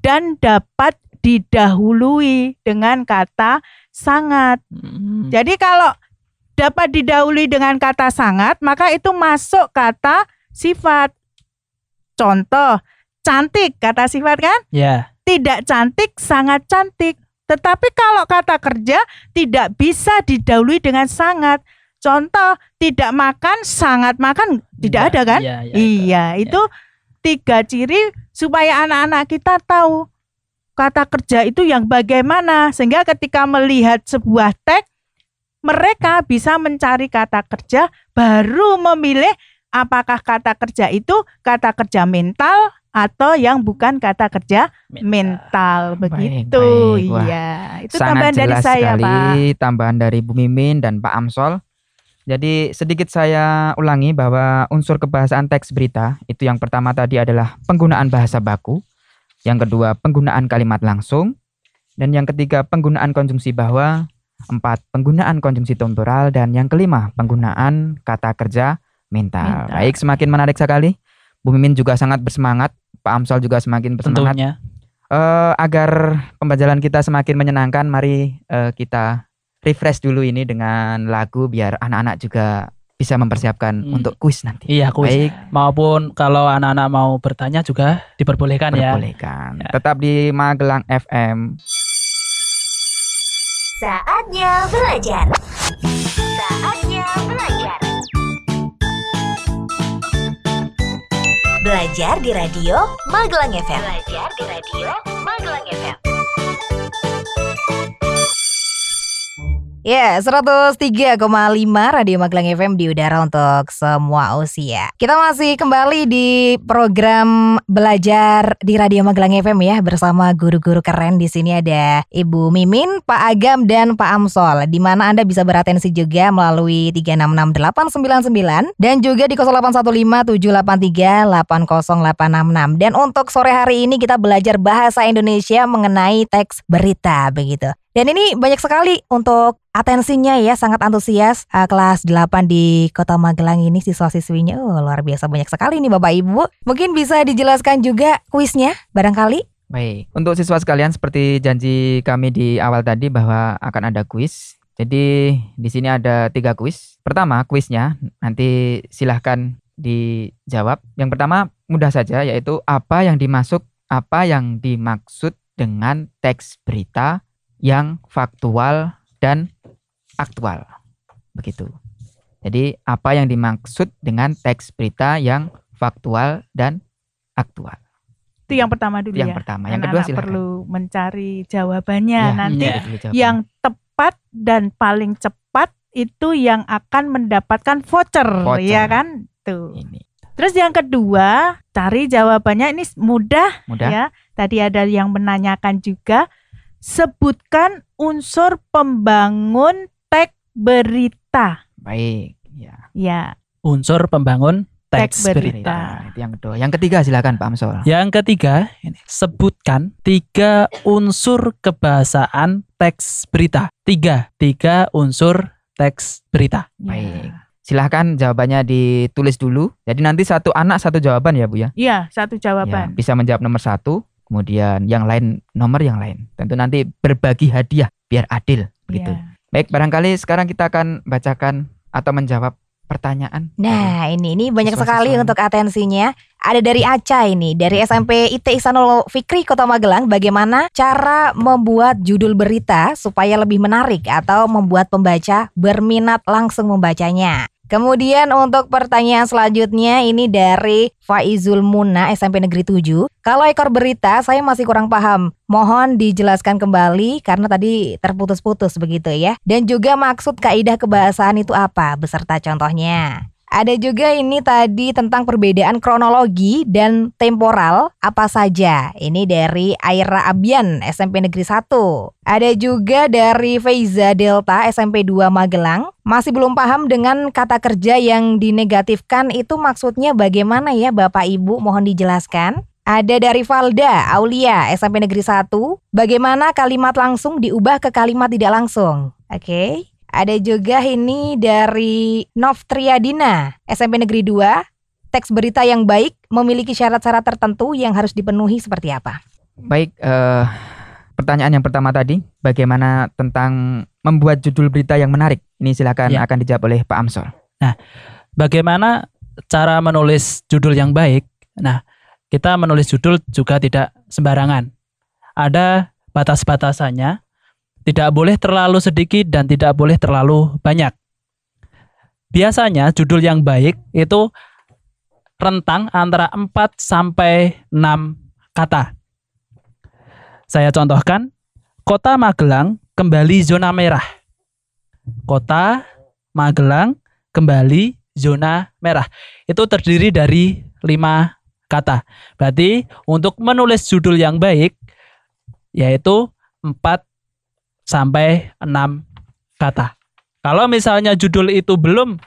dan dapat didahului dengan kata sangat. Hmm. Jadi kalau dapat didahului dengan kata sangat, maka itu masuk kata sifat. Contoh, cantik kata sifat kan? Ya. Yeah. Tidak cantik, sangat cantik. Tetapi kalau kata kerja tidak bisa didahului dengan sangat. Contoh, tidak makan, sangat makan, tidak yeah, ada kan? Yeah, yeah, iya, itu, itu yeah. tiga ciri supaya anak-anak kita tahu kata kerja itu yang bagaimana. Sehingga ketika melihat sebuah teks mereka bisa mencari kata kerja baru memilih apakah kata kerja itu kata kerja mental atau yang bukan kata kerja mental, mental. begitu baik, baik. iya itu Sangat tambahan jelas dari saya sekali, Pak tambahan dari Bu Mimin dan Pak Amsol jadi sedikit saya ulangi bahwa unsur kebahasaan teks berita itu yang pertama tadi adalah penggunaan bahasa baku, yang kedua penggunaan kalimat langsung, dan yang ketiga penggunaan konsumsi bahwa Empat, penggunaan konjungsi temporal. Dan yang kelima, penggunaan kata kerja mental. minta. Baik, semakin menarik sekali. Bu Mimin juga sangat bersemangat, Pak Amsal juga semakin bersemangat. Tentunya. Eh, agar pembelajaran kita semakin menyenangkan, mari uh, kita refresh dulu ini dengan lagu biar anak-anak juga bisa mempersiapkan hmm. untuk kuis nanti. Iya, kuis. Baik. Maupun kalau anak-anak mau bertanya juga diperbolehkan, ya. Diperbolehkan. Ya. Tetap di Magelang FM. Saatnya belajar. Saatnya belajar. Belajar di radio Magelang FM. Belajar di radio Magelang FM. Ya, yeah, 103,5 Radio Magelang FM di udara untuk semua usia. Kita masih kembali di program belajar di Radio Magelang FM ya bersama guru-guru keren di sini ada Ibu Mimin, Pak Agam dan Pak Amsol. Di mana Anda bisa beratensi juga melalui 366899 dan juga di 081578380866. Dan untuk sore hari ini kita belajar bahasa Indonesia mengenai teks berita begitu. Dan ini banyak sekali untuk atensinya ya sangat antusias uh, kelas 8 di Kota Magelang ini siswa-siswinya oh, luar biasa banyak sekali nih Bapak Ibu. Mungkin bisa dijelaskan juga kuisnya barangkali? Baik, untuk siswa sekalian seperti janji kami di awal tadi bahwa akan ada kuis. Jadi di sini ada tiga kuis. Pertama kuisnya nanti silahkan dijawab. Yang pertama mudah saja yaitu apa yang dimasuk, apa yang dimaksud dengan teks berita yang faktual dan aktual. Begitu. Jadi apa yang dimaksud dengan teks berita yang faktual dan aktual? Itu yang pertama dulu yang ya. Yang pertama, yang kedua silakan. perlu mencari jawabannya ya, nanti ya. yang tepat dan paling cepat itu yang akan mendapatkan voucher, voucher. ya kan? Tuh. Ini. Terus yang kedua, cari jawabannya ini mudah, mudah ya. Tadi ada yang menanyakan juga sebutkan unsur pembangun berita. Baik, ya. Ya. Unsur pembangun teks, berita. berita. Itu yang kedua. Yang ketiga silakan Pak Amsol. Yang ketiga, ini. sebutkan tiga unsur kebahasaan teks berita. Tiga, tiga unsur teks berita. Ya. Baik. Ya. Silahkan jawabannya ditulis dulu. Jadi nanti satu anak satu jawaban ya Bu ya? Iya, satu jawaban. Ya, bisa menjawab nomor satu, kemudian yang lain nomor yang lain. Tentu nanti berbagi hadiah biar adil begitu. Ya. Baik, barangkali sekarang kita akan bacakan atau menjawab pertanyaan. Nah, ini ini banyak sekali untuk atensinya. Ada dari Aca ini, dari iya. SMP IT Ihsanul Fikri Kota Magelang, bagaimana cara membuat judul berita supaya lebih menarik atau membuat pembaca berminat langsung membacanya? Kemudian untuk pertanyaan selanjutnya ini dari Faizul Muna SMP Negeri 7. Kalau ekor berita saya masih kurang paham. Mohon dijelaskan kembali karena tadi terputus-putus begitu ya. Dan juga maksud kaidah kebahasaan itu apa beserta contohnya. Ada juga ini tadi tentang perbedaan kronologi dan temporal apa saja. Ini dari Aira Abian, SMP Negeri 1. Ada juga dari Feiza Delta, SMP 2 Magelang. Masih belum paham dengan kata kerja yang dinegatifkan itu maksudnya bagaimana ya Bapak Ibu? Mohon dijelaskan. Ada dari Valda Aulia SMP Negeri 1, bagaimana kalimat langsung diubah ke kalimat tidak langsung. Oke. Okay. Ada juga ini dari Novtriadina, SMP Negeri 2. Teks berita yang baik memiliki syarat-syarat tertentu yang harus dipenuhi seperti apa? Baik, uh, pertanyaan yang pertama tadi, bagaimana tentang membuat judul berita yang menarik? Ini silakan ya. akan dijawab oleh Pak Amsol. Nah, bagaimana cara menulis judul yang baik? Nah, kita menulis judul juga tidak sembarangan. Ada batas-batasannya tidak boleh terlalu sedikit dan tidak boleh terlalu banyak. Biasanya judul yang baik itu rentang antara 4 sampai 6 kata. Saya contohkan, Kota Magelang kembali zona merah. Kota Magelang kembali zona merah. Itu terdiri dari 5 kata. Berarti untuk menulis judul yang baik yaitu 4 sampai 6 kata. Kalau misalnya judul itu belum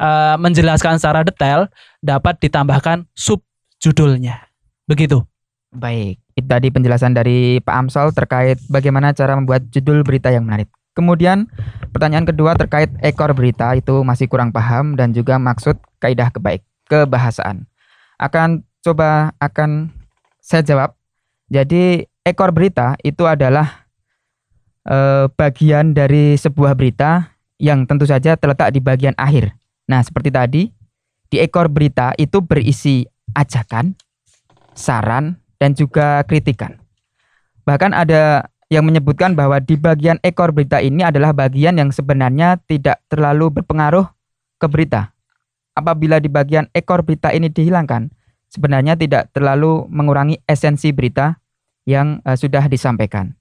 uh, menjelaskan secara detail, dapat ditambahkan sub judulnya. Begitu. Baik, itu tadi penjelasan dari Pak Amsal terkait bagaimana cara membuat judul berita yang menarik. Kemudian pertanyaan kedua terkait ekor berita itu masih kurang paham dan juga maksud kaidah kebaik kebahasaan. Akan coba akan saya jawab. Jadi ekor berita itu adalah Eh, bagian dari sebuah berita yang tentu saja terletak di bagian akhir. Nah, seperti tadi, di ekor berita itu berisi ajakan, saran, dan juga kritikan. Bahkan ada yang menyebutkan bahwa di bagian ekor berita ini adalah bagian yang sebenarnya tidak terlalu berpengaruh ke berita. Apabila di bagian ekor berita ini dihilangkan, sebenarnya tidak terlalu mengurangi esensi berita yang uh, sudah disampaikan.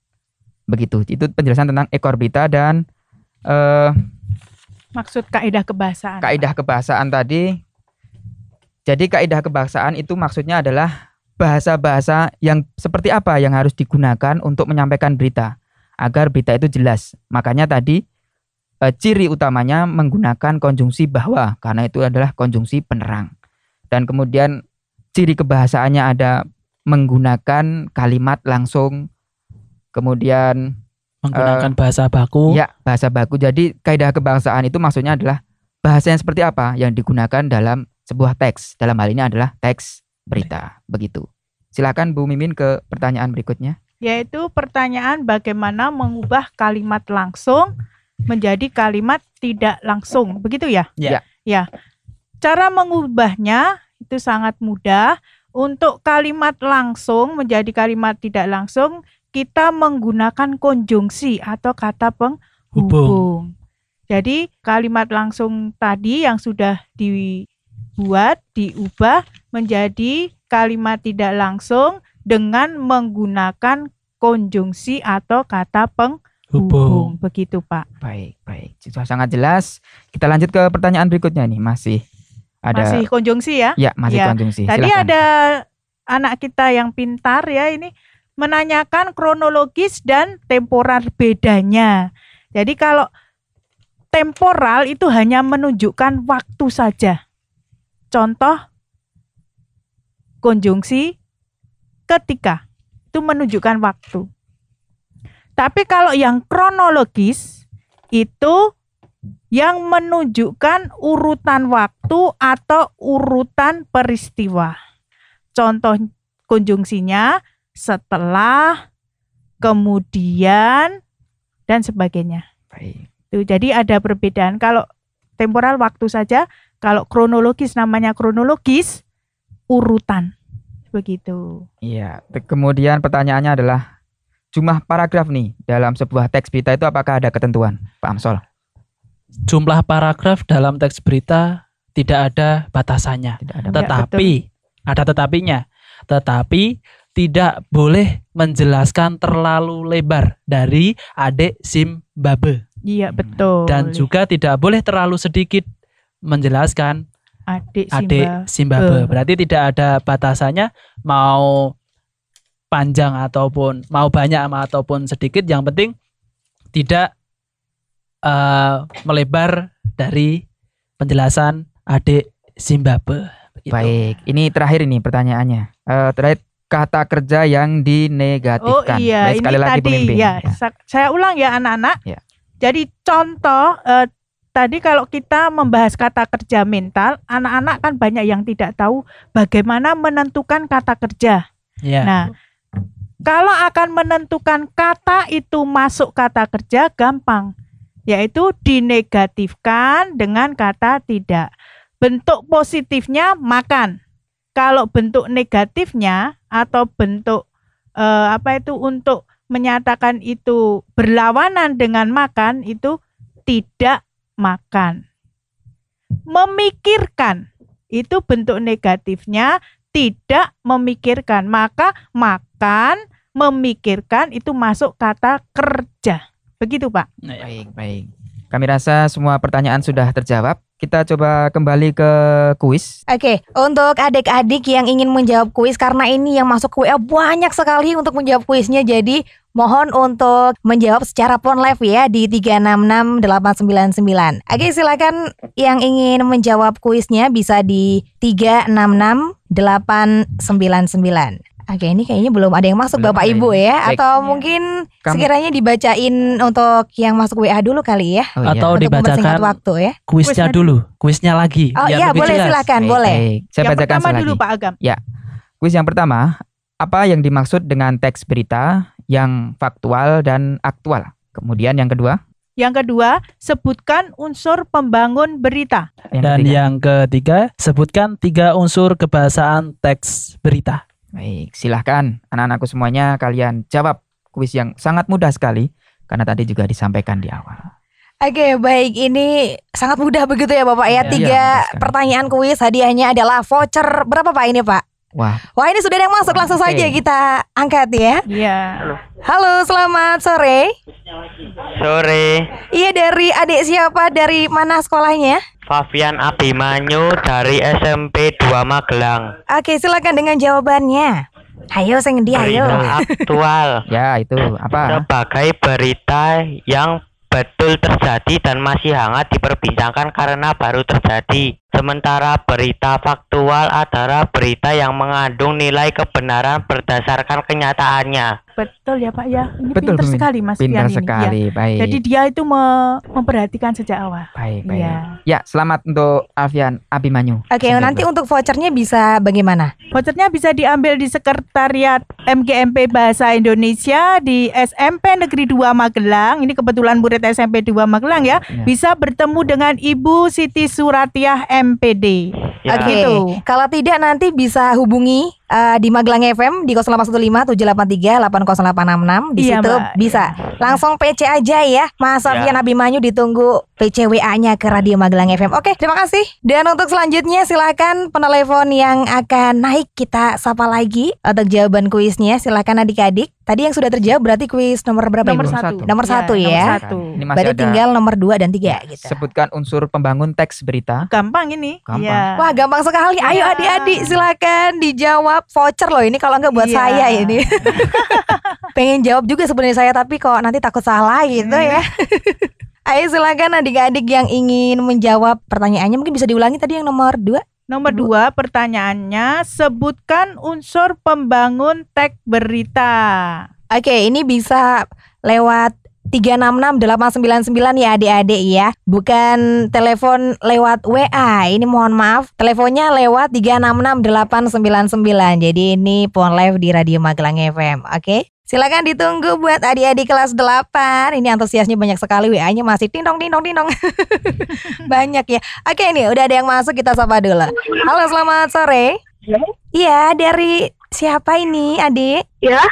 Begitu. Itu penjelasan tentang ekor berita dan uh, maksud kaidah kebahasaan. Kaidah kebahasaan tadi. Jadi kaidah kebahasaan itu maksudnya adalah bahasa-bahasa yang seperti apa yang harus digunakan untuk menyampaikan berita agar berita itu jelas. Makanya tadi uh, ciri utamanya menggunakan konjungsi bahwa karena itu adalah konjungsi penerang. Dan kemudian ciri kebahasaannya ada menggunakan kalimat langsung kemudian menggunakan uh, bahasa baku. Ya, bahasa baku. Jadi kaidah kebangsaan itu maksudnya adalah bahasa yang seperti apa yang digunakan dalam sebuah teks. Dalam hal ini adalah teks berita. Begitu. Silakan Bu Mimin ke pertanyaan berikutnya. Yaitu pertanyaan bagaimana mengubah kalimat langsung menjadi kalimat tidak langsung. Begitu ya? Ya. Ya. ya. Cara mengubahnya itu sangat mudah. Untuk kalimat langsung menjadi kalimat tidak langsung kita menggunakan konjungsi atau kata penghubung. Jadi kalimat langsung tadi yang sudah dibuat diubah menjadi kalimat tidak langsung dengan menggunakan konjungsi atau kata penghubung. Begitu, Pak. Baik, baik. Sudah sangat jelas. Kita lanjut ke pertanyaan berikutnya nih, masih ada Masih konjungsi ya? Ya, masih ya. konjungsi. Tadi Silahkan. ada anak kita yang pintar ya ini menanyakan kronologis dan temporal bedanya. Jadi kalau temporal itu hanya menunjukkan waktu saja. Contoh konjungsi ketika itu menunjukkan waktu. Tapi kalau yang kronologis itu yang menunjukkan urutan waktu atau urutan peristiwa. Contoh konjungsinya setelah, kemudian, dan sebagainya. Baik. Tuh, jadi ada perbedaan. Kalau temporal waktu saja, kalau kronologis namanya kronologis urutan. Begitu. Iya. Kemudian pertanyaannya adalah jumlah paragraf nih dalam sebuah teks berita itu apakah ada ketentuan, Pak Amsol? Jumlah paragraf dalam teks berita tidak ada batasannya. Tidak ada. Tetapi ya, ada tetapinya. Tetapi tidak boleh menjelaskan terlalu lebar dari adik Zimbabwe. Iya hmm. betul. Dan juga tidak boleh terlalu sedikit menjelaskan adik Simbabwe. adik Zimbabwe. Berarti tidak ada batasannya mau panjang ataupun mau banyak ataupun sedikit. Yang penting tidak uh, melebar dari penjelasan adik Simbabwe. Baik, ini terakhir ini pertanyaannya. Uh, eh, terakhir kata kerja yang dinegatifkan. Oh iya, Baik, sekali ini lagi tadi pemimpin. ya. ya. Saya ulang ya anak-anak. Ya. Jadi contoh eh, tadi kalau kita membahas kata kerja mental, anak-anak kan banyak yang tidak tahu bagaimana menentukan kata kerja. Ya. Nah, kalau akan menentukan kata itu masuk kata kerja gampang, yaitu dinegatifkan dengan kata tidak. Bentuk positifnya makan kalau bentuk negatifnya atau bentuk eh, apa itu untuk menyatakan itu berlawanan dengan makan itu tidak makan. Memikirkan itu bentuk negatifnya tidak memikirkan. Maka makan, memikirkan itu masuk kata kerja. Begitu, Pak. Nah, ya. Baik, baik. Kami rasa semua pertanyaan sudah terjawab kita coba kembali ke kuis. Oke, okay, untuk adik-adik yang ingin menjawab kuis karena ini yang masuk ke WA banyak sekali untuk menjawab kuisnya. Jadi mohon untuk menjawab secara phone live ya di 366899. Oke, okay, silakan yang ingin menjawab kuisnya bisa di 366899. Oke, ini kayaknya belum ada yang masuk belum Bapak Ibu ya Baik. atau ya. mungkin Kamu, sekiranya dibacain untuk yang masuk WA dulu kali ya. Oh, iya. Atau untuk dibacakan waktu ya. Kuisnya dulu, kuisnya lagi. Oh iya, boleh jelas. silakan, baik, boleh. Baik. Saya yang pertama dulu Pak Agam. Ya. Kuis yang pertama, apa yang dimaksud dengan teks berita yang faktual dan aktual? Kemudian yang kedua? Yang kedua, sebutkan unsur pembangun berita. Yang Dan ketiga. yang ketiga, sebutkan tiga unsur kebahasaan teks berita. Baik, silahkan anak-anakku semuanya kalian jawab kuis yang sangat mudah sekali karena tadi juga disampaikan di awal. Oke, baik ini sangat mudah begitu ya Bapak ya. Iya, iya, Tiga ya, pertanyaan kuis hadiahnya adalah voucher berapa Pak ini Pak? Wah. Wah, ini sudah ada yang masuk langsung okay. saja kita angkat ya. Iya. Halo. Halo, selamat sore. Sore. Iya, dari adik siapa? Dari mana sekolahnya? Favian Abimanyu dari SMP 2 Magelang. Oke, silakan dengan jawabannya. Ayo sing dia ayo. aktual. ya, itu apa? Sebagai berita yang betul terjadi dan masih hangat diperbincangkan karena baru terjadi. Sementara berita faktual adalah berita yang mengandung nilai kebenaran berdasarkan kenyataannya. Betul ya Pak ya. Ini Betul, pinter sekali Mas Pinter Rian sekali, ini. Ya. baik. Jadi dia itu me memperhatikan sejak awal. Baik, iya. baik. Ya, ya selamat untuk Alfian Abimanyu. Oke, okay, nanti untuk vouchernya bisa bagaimana? Vouchernya bisa diambil di Sekretariat MGMP Bahasa Indonesia di SMP Negeri 2 Magelang. Ini kebetulan murid SMP 2 Magelang ya, ya. bisa bertemu dengan Ibu Siti Suratiah MPD. Ya. Oke. Okay. Gitu. Kalau tidak nanti bisa hubungi uh, di Magelang FM di 0815 783 80866 di iya, situ Mbak. bisa. Iya. Langsung PC aja ya. Mas iya. Sofian ya. Abimanyu ditunggu PCWA-nya ke Radio Magelang FM. Oke, terima kasih. Dan untuk selanjutnya silakan penelepon yang akan naik kita sapa lagi untuk jawaban kuisnya. Silakan adik-adik Tadi yang sudah terjawab berarti kuis nomor berapa? Nomor satu. Iya, satu. Nomor ya. satu ya. Nomor satu. berarti tinggal nomor dua dan tiga ya, gitu. Sebutkan unsur pembangun teks berita. Gampang ini. Gampang. Ya. Wah gampang sekali. Ayo iya. adik-adik silakan dijawab voucher loh ini kalau enggak buat ya. saya ini. Pengen jawab juga sebenarnya saya tapi kok nanti takut salah gitu hmm. ya. Ayo silakan adik-adik yang ingin menjawab pertanyaannya mungkin bisa diulangi tadi yang nomor dua. Nomor Bu. dua pertanyaannya, sebutkan unsur pembangun teks berita. Oke, ini bisa lewat sembilan sembilan ya adik-adik ya Bukan telepon lewat WA Ini mohon maaf Teleponnya lewat sembilan sembilan Jadi ini Pon Live di Radio Magelang FM Oke okay? Silakan ditunggu buat adik-adik kelas 8 Ini antusiasnya banyak sekali WA-nya masih tindong tindong tindong Banyak ya Oke ini udah ada yang masuk kita sapa dulu Halo selamat sore Iya, iya dari siapa ini adik? Ya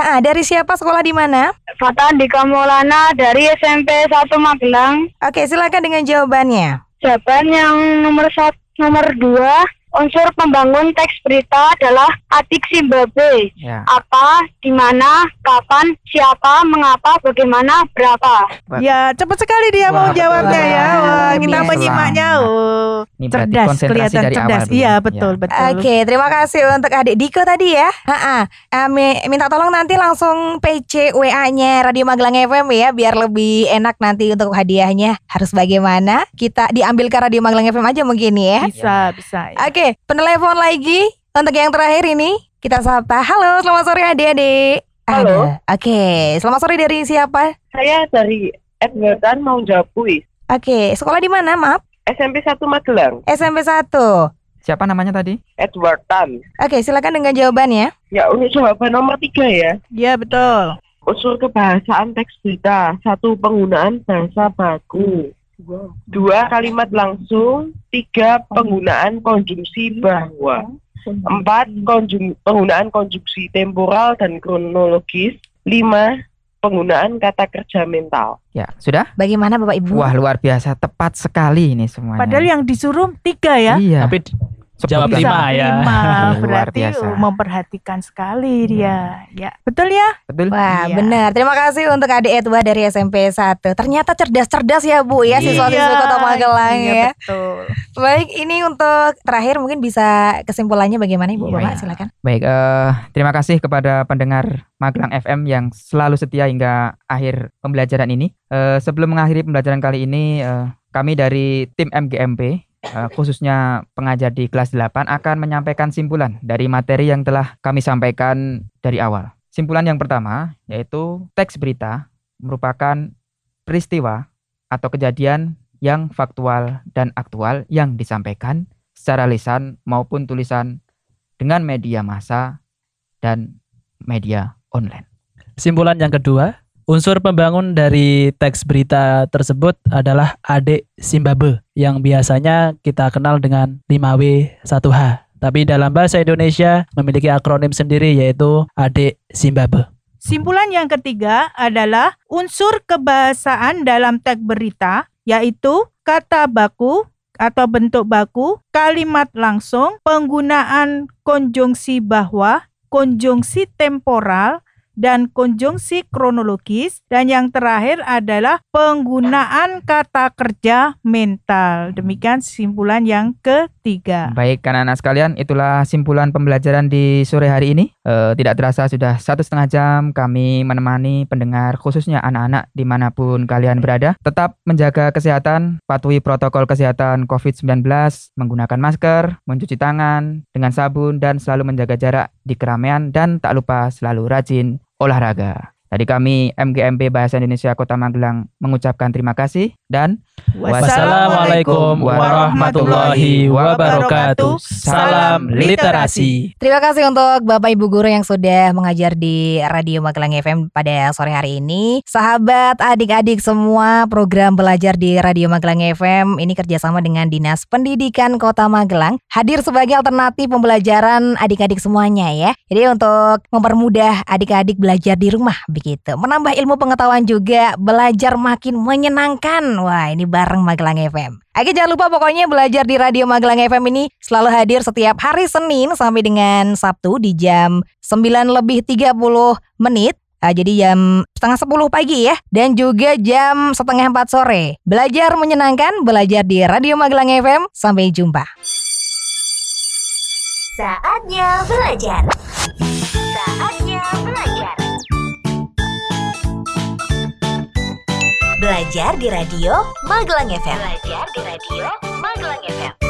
Ha, dari siapa sekolah di mana? Fatan di Kamulana dari SMP 1 Magelang. Oke, silakan dengan jawabannya. Jawaban yang nomor satu, nomor dua Unsur pembangun teks berita adalah adik simbabe. Ya. Apa, di mana, kapan, siapa, mengapa, bagaimana, berapa. Ya, cepat sekali dia Wah, mau jawabnya ya. Wah, kita menyimaknya. Oh. Ini cerdas, kelihatan dari cerdas. iya, betul, ya. betul. Oke, okay, terima kasih untuk adik Diko tadi ya. Ha -ha. Eh, minta tolong nanti langsung PC WA-nya Radio Magelang FM ya, biar lebih enak nanti untuk hadiahnya harus bagaimana. Kita diambil ke Radio Magelang FM aja mungkin ya. Bisa, bisa. Ya. Oke, okay, Oke, penelepon lagi untuk yang terakhir ini kita sapa. Halo, selamat sore adik-adik. Halo. Ada. Oke, selamat sore dari siapa? Saya dari Edgardan mau jawab kuis. Oke, sekolah di mana, maaf? SMP 1 Magelang. SMP 1. Siapa namanya tadi? Edward Tan. Oke, silakan dengan jawabannya. Ya, untuk jawaban nomor tiga ya. Iya, betul. Usul kebahasaan teks berita. Satu, penggunaan bahasa baku. Dua, kalimat langsung. Tiga, penggunaan konjungsi bahwa. Empat, konjung, penggunaan konjungsi temporal dan kronologis. Lima, penggunaan kata kerja mental. Ya, sudah? Bagaimana Bapak Ibu? Wah, luar biasa, tepat sekali ini semuanya. Padahal yang disuruh tiga ya. Iya. Tapi Jawab lima ya. Lima. Berarti memperhatikan sekali dia. Iya. Ya, betul ya? Betul. Wah, iya. benar. Terima kasih untuk Adik Edwa dari SMP 1. Ternyata cerdas-cerdas ya, Bu, ya iya. siswa-siswa Kota Magelang ya. Betul. Baik, ini untuk terakhir mungkin bisa kesimpulannya bagaimana Ibu, Bapak? Silakan. Baik, uh, terima kasih kepada pendengar Magelang FM yang selalu setia hingga akhir pembelajaran ini. Uh, sebelum mengakhiri pembelajaran kali ini, uh, kami dari tim MGMP Eh, khususnya pengajar di kelas 8 akan menyampaikan simpulan dari materi yang telah kami sampaikan dari awal. Simpulan yang pertama yaitu teks berita merupakan peristiwa atau kejadian yang faktual dan aktual yang disampaikan secara lisan maupun tulisan dengan media massa dan media online. Simpulan yang kedua Unsur pembangun dari teks berita tersebut adalah adik Simbabe yang biasanya kita kenal dengan 5W1H. Tapi dalam bahasa Indonesia memiliki akronim sendiri yaitu adik Simbabe. Simpulan yang ketiga adalah unsur kebahasaan dalam teks berita yaitu kata baku atau bentuk baku, kalimat langsung, penggunaan konjungsi bahwa, konjungsi temporal, dan konjungsi kronologis dan yang terakhir adalah penggunaan kata kerja mental. Demikian simpulan yang ketiga. Baik anak-anak sekalian, itulah simpulan pembelajaran di sore hari ini. E, tidak terasa sudah satu setengah jam kami menemani pendengar khususnya anak-anak dimanapun kalian berada. Tetap menjaga kesehatan, patuhi protokol kesehatan COVID-19, menggunakan masker, mencuci tangan dengan sabun dan selalu menjaga jarak di keramaian dan tak lupa selalu rajin olahraga. Tadi kami MGMP Bahasa Indonesia Kota Magelang mengucapkan terima kasih dan wassalamualaikum warahmatullahi wabarakatuh. Salam literasi. Terima kasih untuk Bapak Ibu guru yang sudah mengajar di Radio Magelang FM pada sore hari ini. Sahabat adik-adik semua program belajar di Radio Magelang FM ini kerjasama dengan Dinas Pendidikan Kota Magelang hadir sebagai alternatif pembelajaran adik-adik semuanya ya. Jadi untuk mempermudah adik-adik belajar di rumah begitu. Menambah ilmu pengetahuan juga, belajar makin menyenangkan. Wah, ini bareng Magelang FM. Oke, jangan lupa pokoknya belajar di Radio Magelang FM ini selalu hadir setiap hari Senin sampai dengan Sabtu di jam 9 lebih 30 menit Nah, jadi jam setengah sepuluh pagi ya Dan juga jam setengah empat sore Belajar menyenangkan, belajar di Radio Magelang FM Sampai jumpa Saatnya belajar Saatnya belajar Belajar di radio Magelang FM. Belajar di radio Magelang FM.